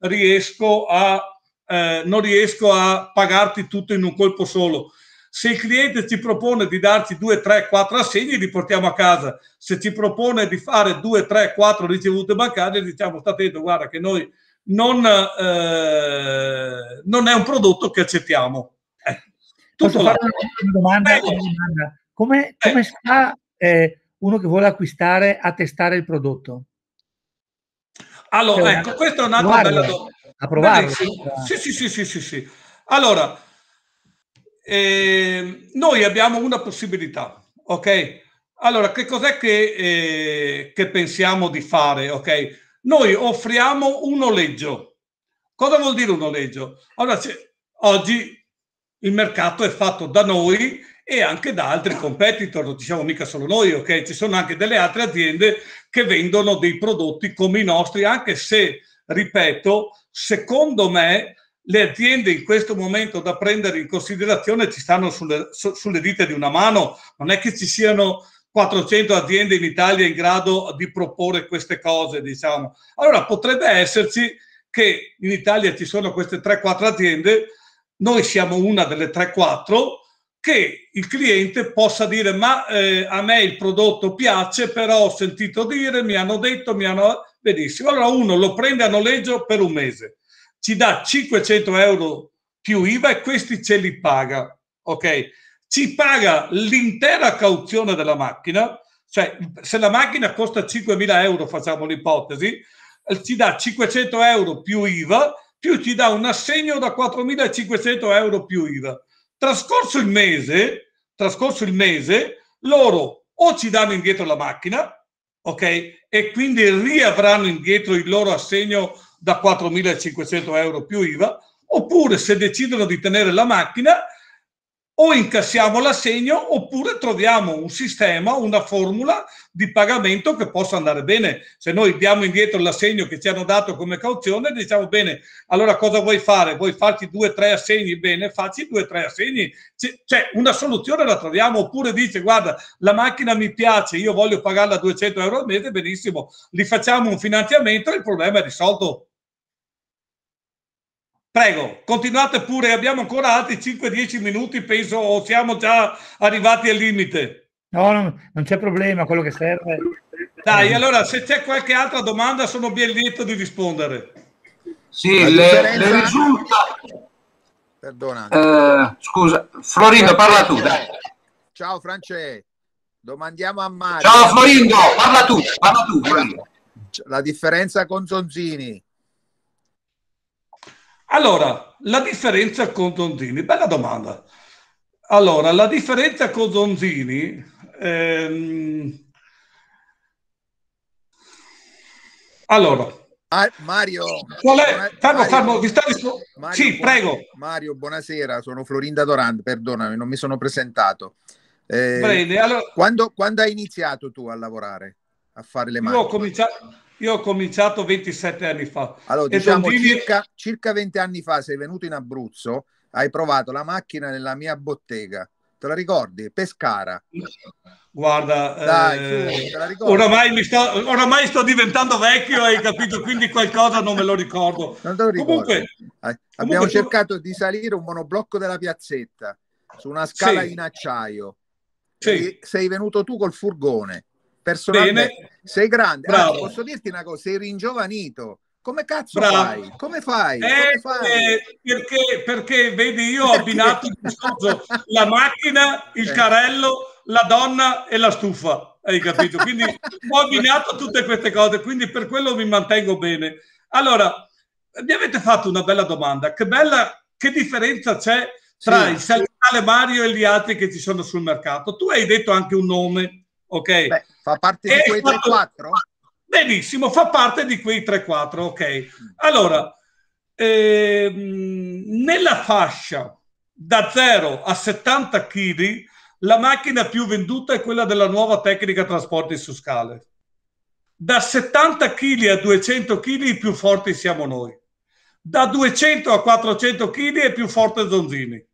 riesco a, eh, non riesco a pagarti tutto in un colpo solo, se il cliente ci propone di darci 2, 3, 4 assegni, li portiamo a casa. Se ci propone di fare 2, 3, 4 ricevute bancarie, diciamo sta attento, guarda che noi non, eh, non, è un prodotto che accettiamo. Eh. Posso fare una domanda? domanda. Come, eh. come eh. sta eh, uno che vuole acquistare a testare il prodotto? Allora, cioè, ecco, questa è un'altra bella domanda. A provarlo. Sì, sì, sì, sì, sì, Allora, eh, noi abbiamo una possibilità, ok? Allora, che cos'è che, eh, che pensiamo di fare, ok? Noi offriamo un noleggio. Cosa vuol dire un noleggio? Allora, oggi il mercato è fatto da noi e anche da altri competitor, non diciamo mica solo noi, ok? Ci sono anche delle altre aziende che vendono dei prodotti come i nostri, anche se, ripeto, secondo me le aziende in questo momento da prendere in considerazione ci stanno sulle, su, sulle dita di una mano, non è che ci siano 400 aziende in Italia in grado di proporre queste cose, diciamo. Allora potrebbe esserci che in Italia ci sono queste 3-4 aziende, noi siamo una delle 3-4 che il cliente possa dire ma eh, a me il prodotto piace, però ho sentito dire, mi hanno detto, mi hanno... Benissimo, allora uno lo prende a noleggio per un mese ci dà 500 euro più IVA e questi ce li paga, ok? Ci paga l'intera cauzione della macchina, cioè se la macchina costa 5.000 euro, facciamo l'ipotesi, eh, ci dà 500 euro più IVA, più ci dà un assegno da 4.500 euro più IVA. Trascorso il mese, trascorso il mese, loro o ci danno indietro la macchina, ok? E quindi riavranno indietro il loro assegno da 4.500 euro più IVA, oppure se decidono di tenere la macchina o incassiamo l'assegno oppure troviamo un sistema, una formula di pagamento che possa andare bene. Se noi diamo indietro l'assegno che ci hanno dato come cauzione, diciamo bene, allora cosa vuoi fare? Vuoi farti due o tre assegni? Bene, facci due o tre assegni. Cioè una soluzione la troviamo oppure dice guarda la macchina mi piace, io voglio pagarla 200 euro al mese, benissimo, li facciamo un finanziamento e il problema è risolto. Prego, continuate pure, abbiamo ancora altri 5-10 minuti, penso, siamo già arrivati al limite. No, non, non c'è problema, quello che serve. Dai, allora se c'è qualche altra domanda sono ben lieto di rispondere. Sì, le, le, risulta... Perdona. Eh, scusa, Florindo, parla tu. Dai. Ciao Francesco, domandiamo a Mario. Ciao Florindo, parla tu, parla tu. La differenza con Zonzini allora, la differenza con Zonzini, bella domanda. Allora, la differenza con Zonzini... Ehm... Allora, Mario, Qual è? Fermo, Mario, fermo, vi sta rispondendo? Sì, prego. Mario, buonasera, sono Florinda Dorand, perdonami, non mi sono presentato. Eh, Bene, allora... quando, quando hai iniziato tu a lavorare, a fare le macchine? Io ho cominciato io ho cominciato 27 anni fa. Allora, diciamo Dondini... circa, circa 20 anni fa sei venuto in Abruzzo, hai provato la macchina nella mia bottega. Te la ricordi? Pescara. Guarda, Dai, eh, su, oramai, sto, oramai, sto, diventando vecchio, hai capito, quindi qualcosa non me lo ricordo. Non te lo ricordo. Comunque, eh, abbiamo comunque... cercato di salire un monoblocco della piazzetta su una scala sì. in acciaio. Sì. Sei venuto tu col furgone personalmente. Bene. Sei grande. Ah, posso dirti una cosa, sei ringiovanito. Come cazzo Bravo. fai? Come fai? Eh, Come fai? Eh, perché, perché, vedi, io ho abbinato il la macchina, il eh. carello, la donna e la stufa. Hai capito? Quindi ho abbinato tutte queste cose, quindi per quello mi mantengo bene. Allora, mi avete fatto una bella domanda. Che bella, che differenza c'è tra sì. il saltare Mario e gli altri che ci sono sul mercato? Tu hai detto anche un nome, ok? Beh, fa parte e di quei 3-4? Benissimo, fa parte di quei 3-4, ok. Mm. Allora, ehm, nella fascia da 0 a 70 kg, la macchina più venduta è quella della nuova tecnica trasporti su scale. Da 70 kg a 200 kg i più forti siamo noi. Da 200 a 400 kg è più forte Zonzini.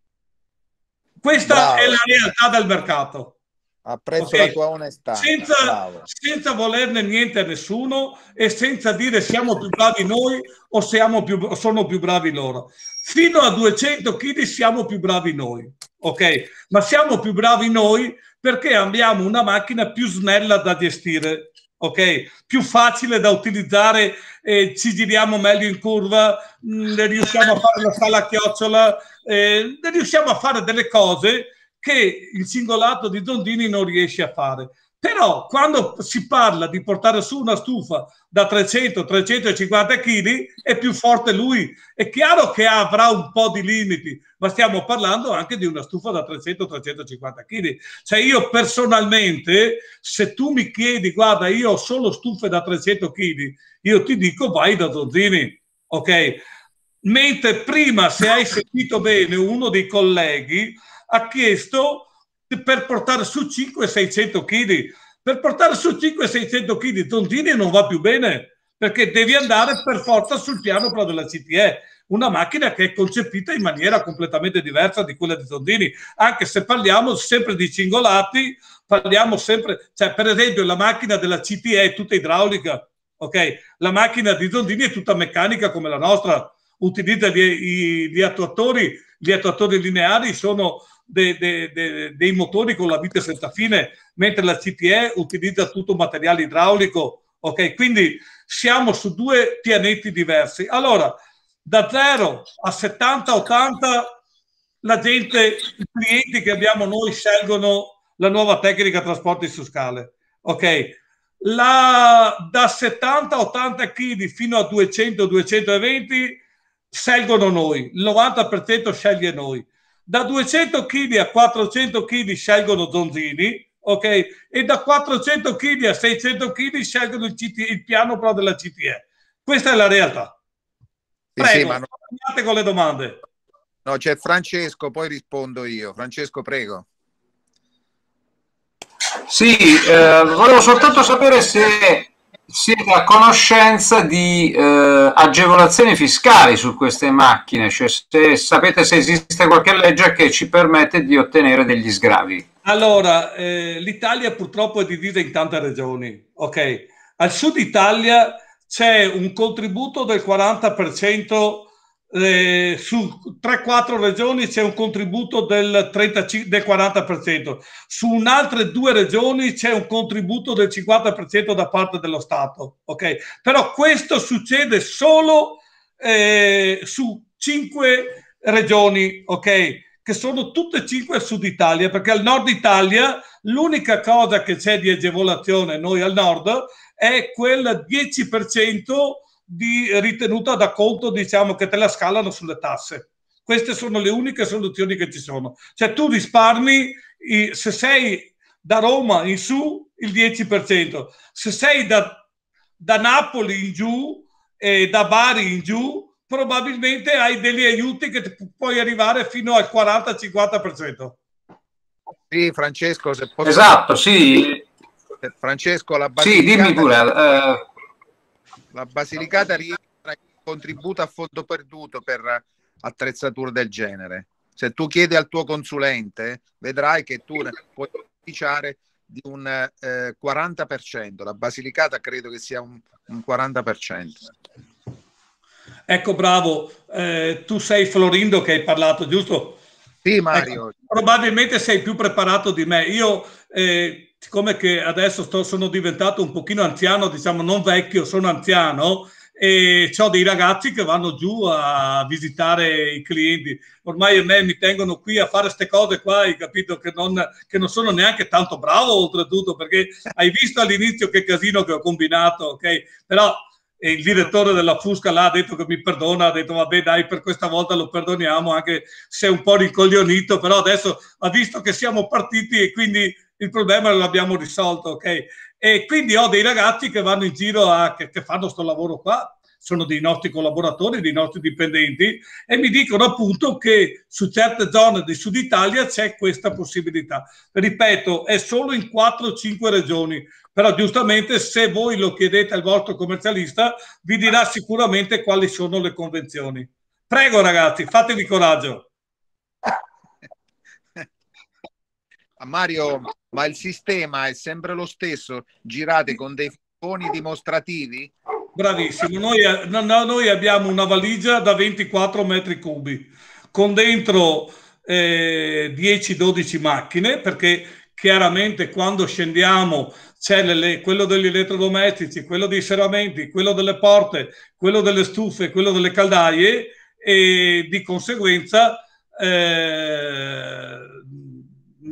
Questa wow. è la realtà del mercato. Apprezzo okay. la tua onestà. Senza, senza, volerne niente a nessuno e senza dire siamo più bravi noi o siamo più, sono più bravi loro. Fino a 200 kg siamo più bravi noi, ok? Ma siamo più bravi noi perché abbiamo una macchina più snella da gestire, ok? Più facile da utilizzare, eh, ci giriamo meglio in curva, mh, mm, riusciamo a fare la sala a chiocciola, eh, riusciamo a fare delle cose che il singolato di Dondini non riesce a fare. Però quando si parla di portare su una stufa da 300-350 kg è più forte lui. È chiaro che avrà un po' di limiti, ma stiamo parlando anche di una stufa da 300-350 kg. Cioè io personalmente, se tu mi chiedi, guarda, io ho solo stufe da 300 kg, io ti dico vai da Dozzini, ok? Mentre prima, se hai sentito bene, uno dei colleghi ha chiesto per portare su 5-600 kg. Per portare su 5-600 kg Tondini non va più bene perché devi andare per forza sul piano però della CTE, una macchina che è concepita in maniera completamente diversa di quella di Tondini, anche se parliamo sempre di cingolati, parliamo sempre, cioè per esempio la macchina della CTE è tutta idraulica, ok? La macchina di Tondini è tutta meccanica come la nostra, utilizza gli, gli attuatori, gli attuatori lineari sono de, de, de, dei motori con la vite senza fine, mentre la CTE utilizza tutto materiale idraulico. Ok, quindi siamo su due pianeti diversi. Allora, da 0 a 70-80 la gente, i clienti che abbiamo noi scelgono la nuova tecnica trasporti su scale. Ok, la, da 70-80 kg fino a 200-220 scelgono noi, il 90% sceglie noi. Da 200 kg a 400 kg scelgono Zonzini, ok? E da 400 kg a 600 kg scelgono il, CT, il piano pro della CTE. Questa è la realtà. Prego, sì, sì, ma non... con le domande. No, c'è Francesco, poi rispondo io. Francesco, prego. Sì, eh, volevo soltanto sapere se siete a conoscenza di eh, agevolazioni fiscali su queste macchine, cioè se sapete se esiste qualche legge che ci permette di ottenere degli sgravi. Allora, eh, l'Italia purtroppo è divisa in tante regioni, ok? Al sud Italia c'è un contributo del 40% eh, su 3-4 regioni c'è un contributo del, 35, del 40%, su un'altra due regioni c'è un contributo del 50% da parte dello Stato. Okay? Però questo succede solo eh, su 5 regioni, okay? che sono tutte e cinque sud Italia, perché al nord Italia l'unica cosa che c'è di agevolazione noi al nord è quel 10% di ritenuta da conto, diciamo, che te la scalano sulle tasse. Queste sono le uniche soluzioni che ci sono. Cioè tu risparmi, se sei da Roma in su, il 10%, se sei da, da Napoli in giù, eh, da Bari in giù, probabilmente hai degli aiuti che puoi arrivare fino al 40-50%. Sì, Francesco, se posso... Esatto, sì. Francesco, la Basilicata... Sì, dimmi pure. Uh... La Basilicata rientra in contributo a fondo perduto per attrezzature del genere. Se tu chiedi al tuo consulente, vedrai che tu puoi beneficiare di un eh, 40%. La Basilicata credo che sia un, un 40%. Ecco, bravo. Eh, tu sei Florindo che hai parlato, giusto? Sì, Mario. Ecco, probabilmente sei più preparato di me. Io eh, siccome che adesso sto, sono diventato un pochino anziano, diciamo non vecchio, sono anziano, e ho dei ragazzi che vanno giù a visitare i clienti. Ormai a me mi tengono qui a fare queste cose qua, hai capito? Che non, che non, sono neanche tanto bravo oltretutto, perché hai visto all'inizio che casino che ho combinato, ok? Però eh, il direttore della Fusca là ha detto che mi perdona, ha detto vabbè dai per questa volta lo perdoniamo anche se è un po' ricoglionito, però adesso ha visto che siamo partiti e quindi il problema l'abbiamo risolto, ok? E quindi ho dei ragazzi che vanno in giro a, che, che fanno questo lavoro qua, sono dei nostri collaboratori, dei nostri dipendenti e mi dicono appunto che su certe zone del sud Italia c'è questa possibilità. Ripeto, è solo in 4-5 regioni, però giustamente se voi lo chiedete al vostro commercialista vi dirà sicuramente quali sono le convenzioni. Prego ragazzi, fatevi coraggio. Mario, ma il sistema è sempre lo stesso? Girate con dei foni dimostrativi? Bravissimo, noi, no, no, noi abbiamo una valigia da 24 metri cubi con dentro eh, 10-12 macchine perché chiaramente quando scendiamo c'è quello degli elettrodomestici, quello dei serramenti, quello delle porte, quello delle stufe, quello delle caldaie e di conseguenza eh,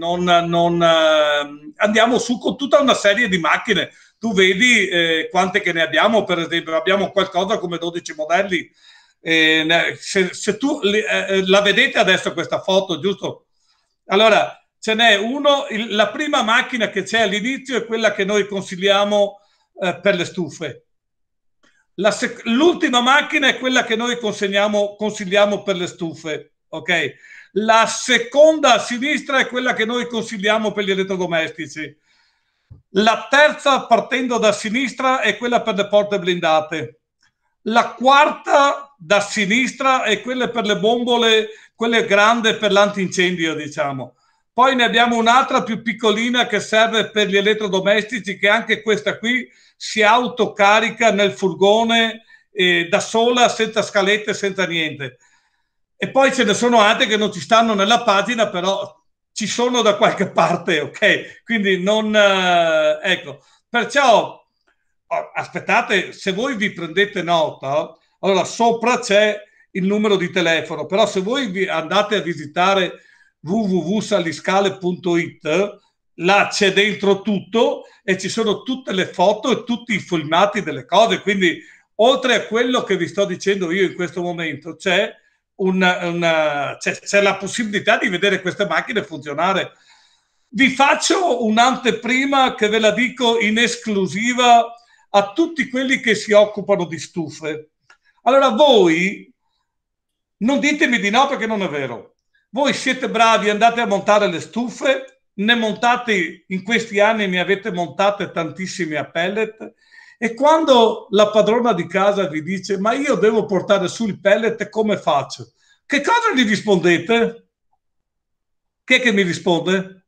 non, non eh, andiamo su con tutta una serie di macchine. Tu vedi eh, quante che ne abbiamo, per esempio, abbiamo qualcosa come 12 modelli. Eh, se, se, tu eh, eh, la vedete adesso questa foto, giusto? Allora, ce n'è uno, il, la prima macchina che c'è all'inizio è quella che noi consigliamo eh, per le stufe. La l'ultima macchina è quella che noi consigliamo per le stufe, ok? La seconda a sinistra è quella che noi consigliamo per gli elettrodomestici. La terza partendo da sinistra è quella per le porte blindate. La quarta da sinistra è quella per le bombole, quelle grandi per l'antincendio, diciamo. Poi ne abbiamo un'altra più piccolina che serve per gli elettrodomestici, che anche questa qui si autocarica nel furgone eh, da sola, senza scalette, senza niente. E poi ce ne sono altre che non ci stanno nella pagina, però ci sono da qualche parte, ok? Quindi non... Eh, ecco, perciò oh, aspettate, se voi vi prendete nota, allora sopra c'è il numero di telefono, però se voi andate a visitare www.saliscale.it, là c'è dentro tutto e ci sono tutte le foto e tutti i filmati delle cose, quindi oltre a quello che vi sto dicendo io in questo momento c'è una, una, c'è, cioè, c'è la possibilità di vedere queste macchine funzionare. Vi faccio un'anteprima che ve la dico in esclusiva a tutti quelli che si occupano di stufe. Allora voi non ditemi di no perché non è vero. Voi siete bravi, andate a montare le stufe, ne montate in questi anni ne avete montate tantissime a pellet e quando la padrona di casa vi dice ma io devo portare su il pellet, come faccio? Che cosa gli rispondete? Chi è che mi risponde?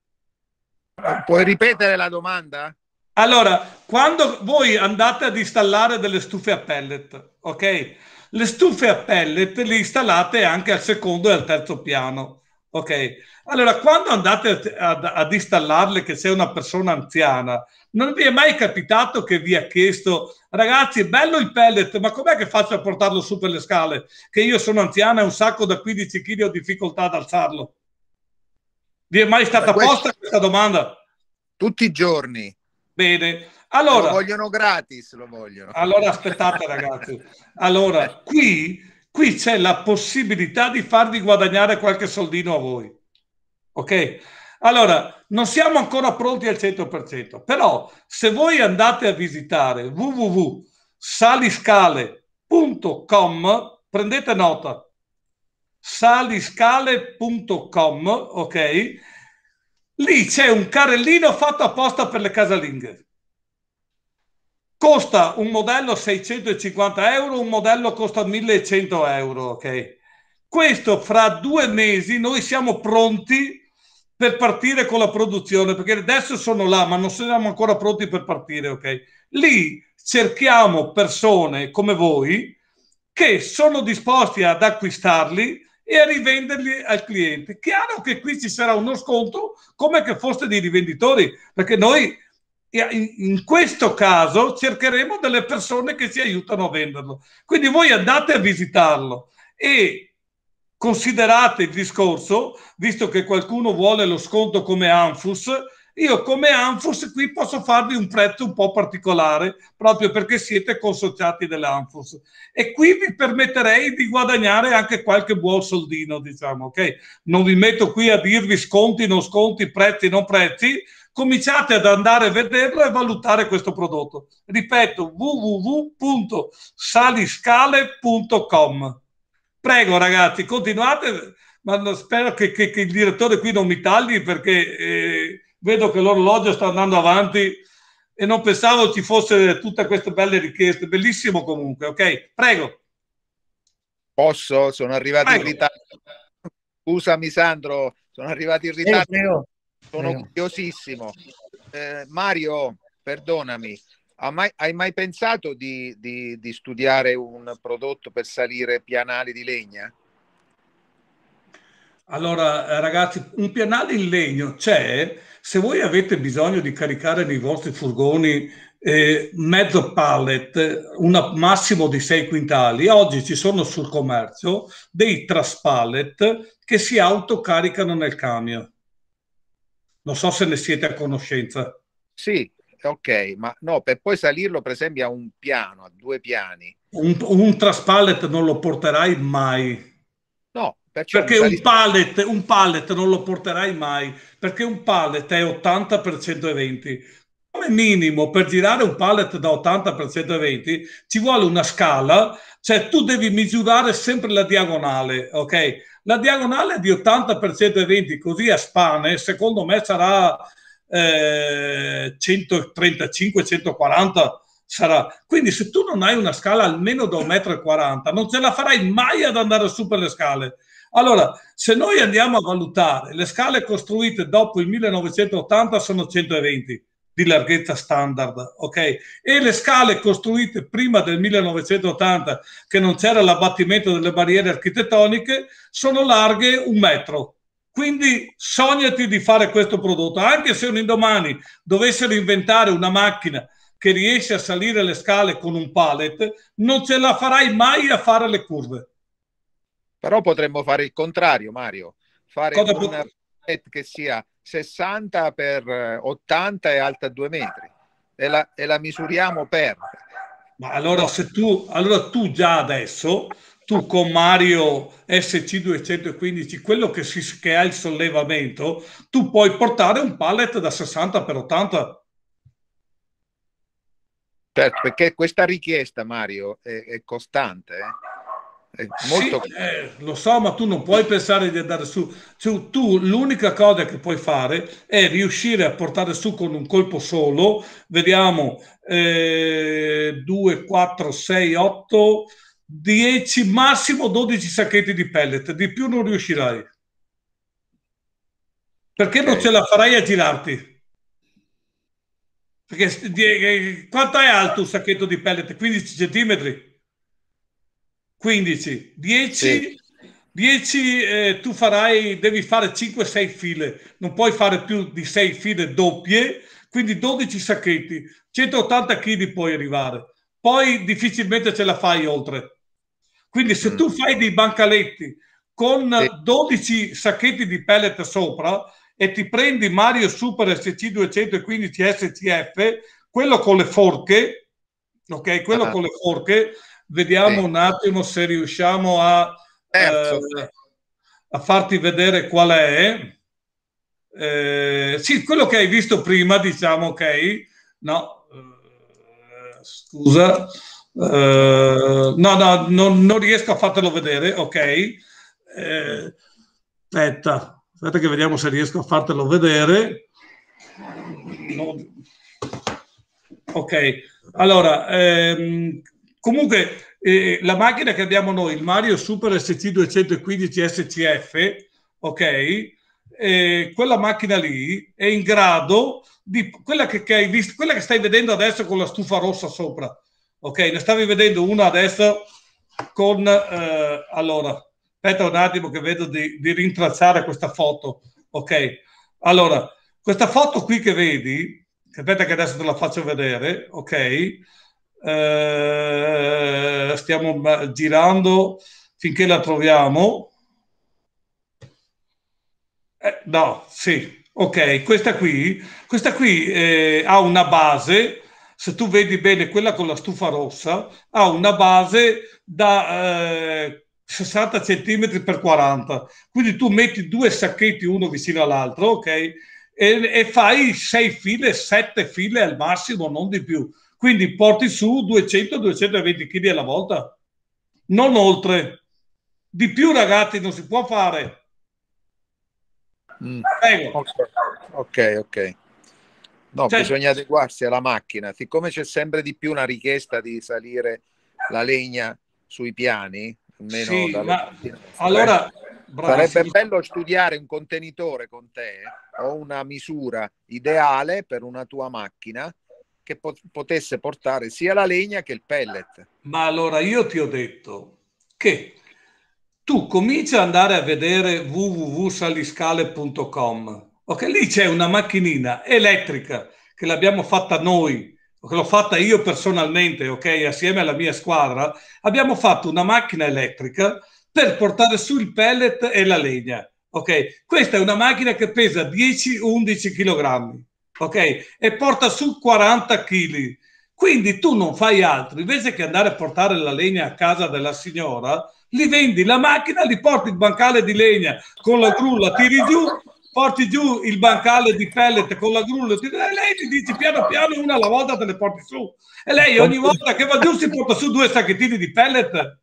Puoi ripetere la domanda? Allora, quando voi andate ad installare delle stufe a pellet, ok? Le stufe a pellet le installate anche al secondo e al terzo piano, ok? Allora, quando andate ad, ad installarle, che sei una persona anziana, non vi è mai capitato che vi ha chiesto, ragazzi, bello il pellet, ma com'è che faccio a portarlo su per le scale? Che io sono anziana e un sacco da 15 kg ho difficoltà ad alzarlo. Vi è mai stata questo... posta questa domanda? Tutti i giorni. Bene. Allora, lo vogliono gratis, lo vogliono. Allora aspettate ragazzi. Allora, qui, qui c'è la possibilità di farvi guadagnare qualche soldino a voi. Ok? Allora, non siamo ancora pronti al 100%, però se voi andate a visitare www.saliscale.com, prendete nota, saliscale.com, ok? Lì c'è un carrellino fatto apposta per le casalinghe. Costa un modello 650 euro, un modello costa 1100 euro, ok? Questo fra due mesi noi siamo pronti per partire con la produzione, perché adesso sono là, ma non siamo ancora pronti per partire, ok? Lì cerchiamo persone come voi che sono disposti ad acquistarli e a rivenderli al cliente. Chiaro che qui ci sarà uno sconto come che foste dei rivenditori, perché noi eh, in questo caso cercheremo delle persone che ci aiutano a venderlo. Quindi voi andate a visitarlo e Considerate il discorso, visto che qualcuno vuole lo sconto come Anfus, io come Anfus qui posso farvi un prezzo un po' particolare, proprio perché siete consociati dell'Anfus. E qui vi permetterei di guadagnare anche qualche buon soldino, diciamo, ok? Non vi metto qui a dirvi sconti, non sconti, prezzi, non prezzi. Cominciate ad andare a vederlo e valutare questo prodotto. Ripeto, www.saliscale.com. Prego ragazzi, continuate, ma spero che, che, che il direttore qui non mi tagli perché eh, vedo che l'orologio sta andando avanti e non pensavo ci fosse tutte queste belle richieste. Bellissimo comunque, ok? Prego. Posso? Sono arrivato Prego. in ritardo. Scusami Sandro, sono arrivato in ritardo. Prego. Sono curiosissimo. Eh, Mario, perdonami, mai, hai mai pensato di, di, di, studiare un prodotto per salire pianali di legna? Allora, eh, ragazzi, un pianale in legno c'è. Se voi avete bisogno di caricare nei vostri furgoni eh, mezzo pallet, un massimo di 6 quintali, oggi ci sono sul commercio dei traspallet che si autocaricano nel camion. Non so se ne siete a conoscenza. Sì, ok, ma no, per poi salirlo per esempio a un piano, a due piani. Un, un traspallet non lo porterai mai. No, perché un pallet, un pallet, non lo porterai mai, perché un pallet è 80 per 120. Come minimo, per girare un pallet da 80 per 120 ci vuole una scala, cioè tu devi misurare sempre la diagonale, ok? La diagonale di 80 per 120, così a spane, secondo me sarà 135-140 eh, sarà. Quindi se tu non hai una scala almeno da 1,40 m non ce la farai mai ad andare su per le scale. Allora, se noi andiamo a valutare, le scale costruite dopo il 1980 sono 120 di larghezza standard, ok? E le scale costruite prima del 1980, che non c'era l'abbattimento delle barriere architettoniche, sono larghe un metro, quindi sognati di fare questo prodotto, anche se un indomani dovessero inventare una macchina che riesce a salire le scale con un pallet, non ce la farai mai a fare le curve. Però potremmo fare il contrario, Mario, fare Cosa una pot- pallet che sia 60 x 80 e alta 2 metri e la, e la misuriamo per... Ma allora, se tu, allora tu già adesso tu con Mario SC215, quello che, si, che ha il sollevamento, tu puoi portare un pallet da 60 per 80. Certo, perché questa richiesta, Mario, è, è costante. Eh. È molto... sì, eh, lo so, ma tu non puoi pensare di andare su. Cioè, tu l'unica cosa che puoi fare è riuscire a portare su con un colpo solo. Vediamo, 2, 4, 6, 8... 10 massimo 12 sacchetti di pellet di più non riuscirai perché okay. non ce la farai a girarti perché di, eh, quanto è alto un sacchetto di pellet 15 centimetri? 15 10 sì. 10 eh, tu farai devi fare 5-6 file non puoi fare più di 6 file doppie quindi 12 sacchetti 180 kg puoi arrivare poi difficilmente ce la fai oltre quindi se mm. tu fai dei bancaletti con sì. 12 sacchetti di pellet sopra e ti prendi Mario Super SC215 SCF, quello con le forche, ok, quello ah. con le forche, vediamo sì. un attimo se riusciamo a, Terzo, eh, a farti vedere qual è. Eh, sì, quello che hai visto prima, diciamo, ok, no, eh, scusa, uh, no, no, no, non riesco a fartelo vedere, ok. Eh, aspetta, aspetta che vediamo se riesco a fartelo vedere. No. Ok, allora, ehm, comunque eh, la macchina che abbiamo noi, il Mario Super SC215 SCF, ok, eh, quella macchina lì è in grado di quella che, che, hai visto, quella che stai vedendo adesso con la stufa rossa sopra. Ok, ne stavi vedendo una adesso con eh, allora aspetta un attimo che vedo di, di rintracciare questa foto. Ok, allora questa foto qui che vedi, aspetta che adesso te la faccio vedere. Ok, eh, stiamo girando finché la troviamo eh, no, sì, ok, questa qui, questa qui eh, ha una base, se tu vedi bene quella con la stufa rossa, ha una base da eh, 60 cm per 40, quindi tu metti due sacchetti uno vicino all'altro, ok? E, e fai sei file, sette file al massimo, non di più. Quindi porti su 200-220 kg alla volta, non oltre. Di più ragazzi non si può fare. Mm. Prego. Ok, ok. No, cioè, bisogna adeguarsi alla macchina. Siccome c'è sempre di più una richiesta di salire la legna sui piani, almeno sì, ma, allora, bravo, sarebbe bello studiare un contenitore con te o una misura ideale per una tua macchina che po- potesse portare sia la legna che il pellet. Ma allora io ti ho detto che tu cominci ad andare a vedere www.saliscale.com, ok? Lì c'è una macchinina elettrica che l'abbiamo fatta noi, che l'ho fatta io personalmente, ok? Assieme alla mia squadra, abbiamo fatto una macchina elettrica per portare su il pellet e la legna, ok? Questa è una macchina che pesa 10-11 kg, ok? E porta su 40 kg. Quindi tu non fai altro, invece che andare a portare la legna a casa della signora, li vendi la macchina, li porti il bancale di legna con la grulla, tiri giù, porti giù il bancale di pellet con la grulla tiri, e lei ti dice piano piano una alla volta te le porti su. E lei ogni volta che va giù si porta su due sacchettini di pellet.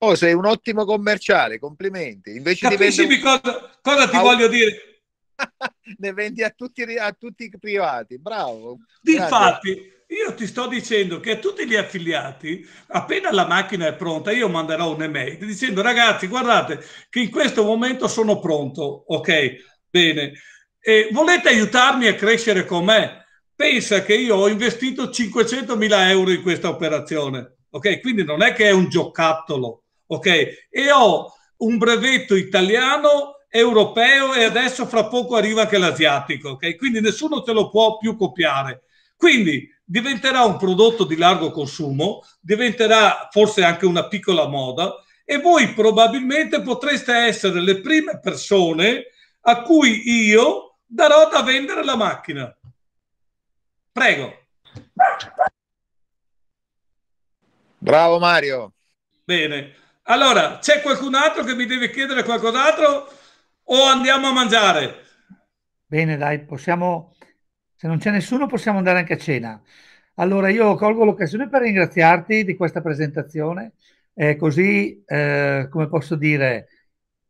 Oh, sei un ottimo commerciale, complimenti. Invece Capisci di cosa, cosa ti a... voglio dire? ne vendi a tutti, a tutti i privati, bravo. Infatti, io ti sto dicendo che a tutti gli affiliati, appena la macchina è pronta, io manderò un'email dicendo ragazzi, guardate che in questo momento sono pronto, ok? Bene. E volete aiutarmi a crescere con me? Pensa che io ho investito 500.000 euro in questa operazione, ok? Quindi non è che è un giocattolo, ok? E ho un brevetto italiano europeo e adesso fra poco arriva anche l'asiatico, ok? Quindi nessuno te lo può più copiare. Quindi diventerà un prodotto di largo consumo, diventerà forse anche una piccola moda e voi probabilmente potreste essere le prime persone a cui io darò da vendere la macchina. Prego. Bravo Mario. Bene. Allora, c'è qualcun altro che mi deve chiedere qualcos'altro o andiamo a mangiare? Bene, dai, possiamo se non c'è nessuno possiamo andare anche a cena. Allora io colgo l'occasione per ringraziarti di questa presentazione, eh, così, eh, come posso dire,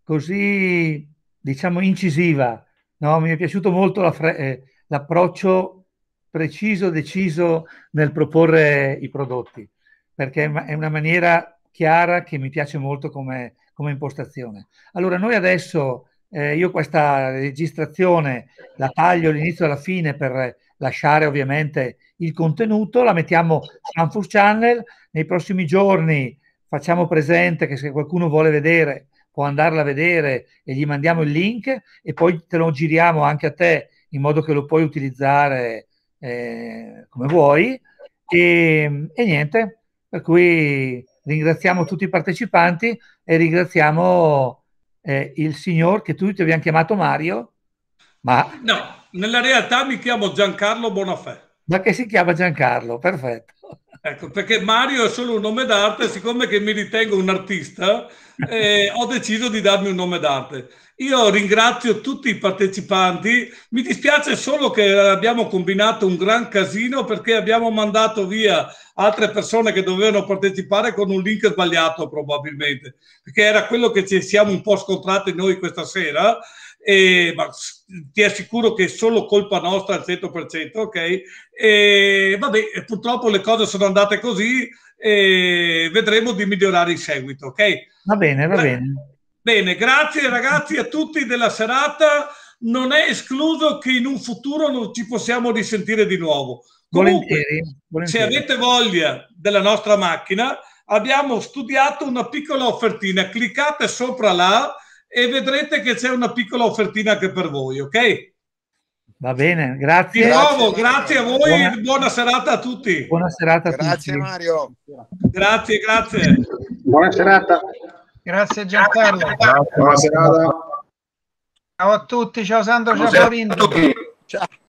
così diciamo incisiva. No? Mi è piaciuto molto la eh, l'approccio preciso, deciso nel proporre i prodotti, perché è una maniera chiara che mi piace molto come, come impostazione. Allora noi adesso eh, io questa registrazione la taglio all'inizio e alla fine per lasciare ovviamente il contenuto, la mettiamo Sanfur Channel, nei prossimi giorni facciamo presente che se qualcuno vuole vedere può andarla a vedere e gli mandiamo il link e poi te lo giriamo anche a te in modo che lo puoi utilizzare eh, come vuoi e, ehm, e niente, per cui ringraziamo tutti i partecipanti e ringraziamo eh, il signor che tutti abbiamo chiamato Mario, ma... No, nella realtà mi chiamo Giancarlo Bonafè. Ma che si chiama Giancarlo, perfetto. Ecco, perché Mario è solo un nome d'arte, siccome che mi ritengo un artista, eh, ho deciso di darmi un nome d'arte. Io ringrazio tutti i partecipanti, mi dispiace solo che abbiamo combinato un gran casino perché abbiamo mandato via altre persone che dovevano partecipare con un link sbagliato probabilmente, perché era quello che ci siamo un po' scontrati noi questa sera, e, ma ti assicuro che è solo colpa nostra al 100%, ok? E, vabbè, purtroppo le cose sono andate così e vedremo di migliorare in seguito, ok? Va bene, va Beh, bene. Bene, grazie ragazzi a tutti della serata. Non è escluso che in un futuro non ci possiamo risentire di nuovo. Comunque, volentieri, volentieri. se avete voglia della nostra macchina, abbiamo studiato una piccola offertina. Cliccate sopra là e vedrete che c'è una piccola offertina anche per voi, ok? Va bene, grazie. Di nuovo, grazie, grazie a voi buona, buona, serata a tutti. Buona serata a grazie, tutti. Grazie Mario. Grazie, grazie. Buona serata. Grazie Giancarlo. Buona serata. Ciao a tutti, ciao Sandro, ciao Maurizio. Ciao.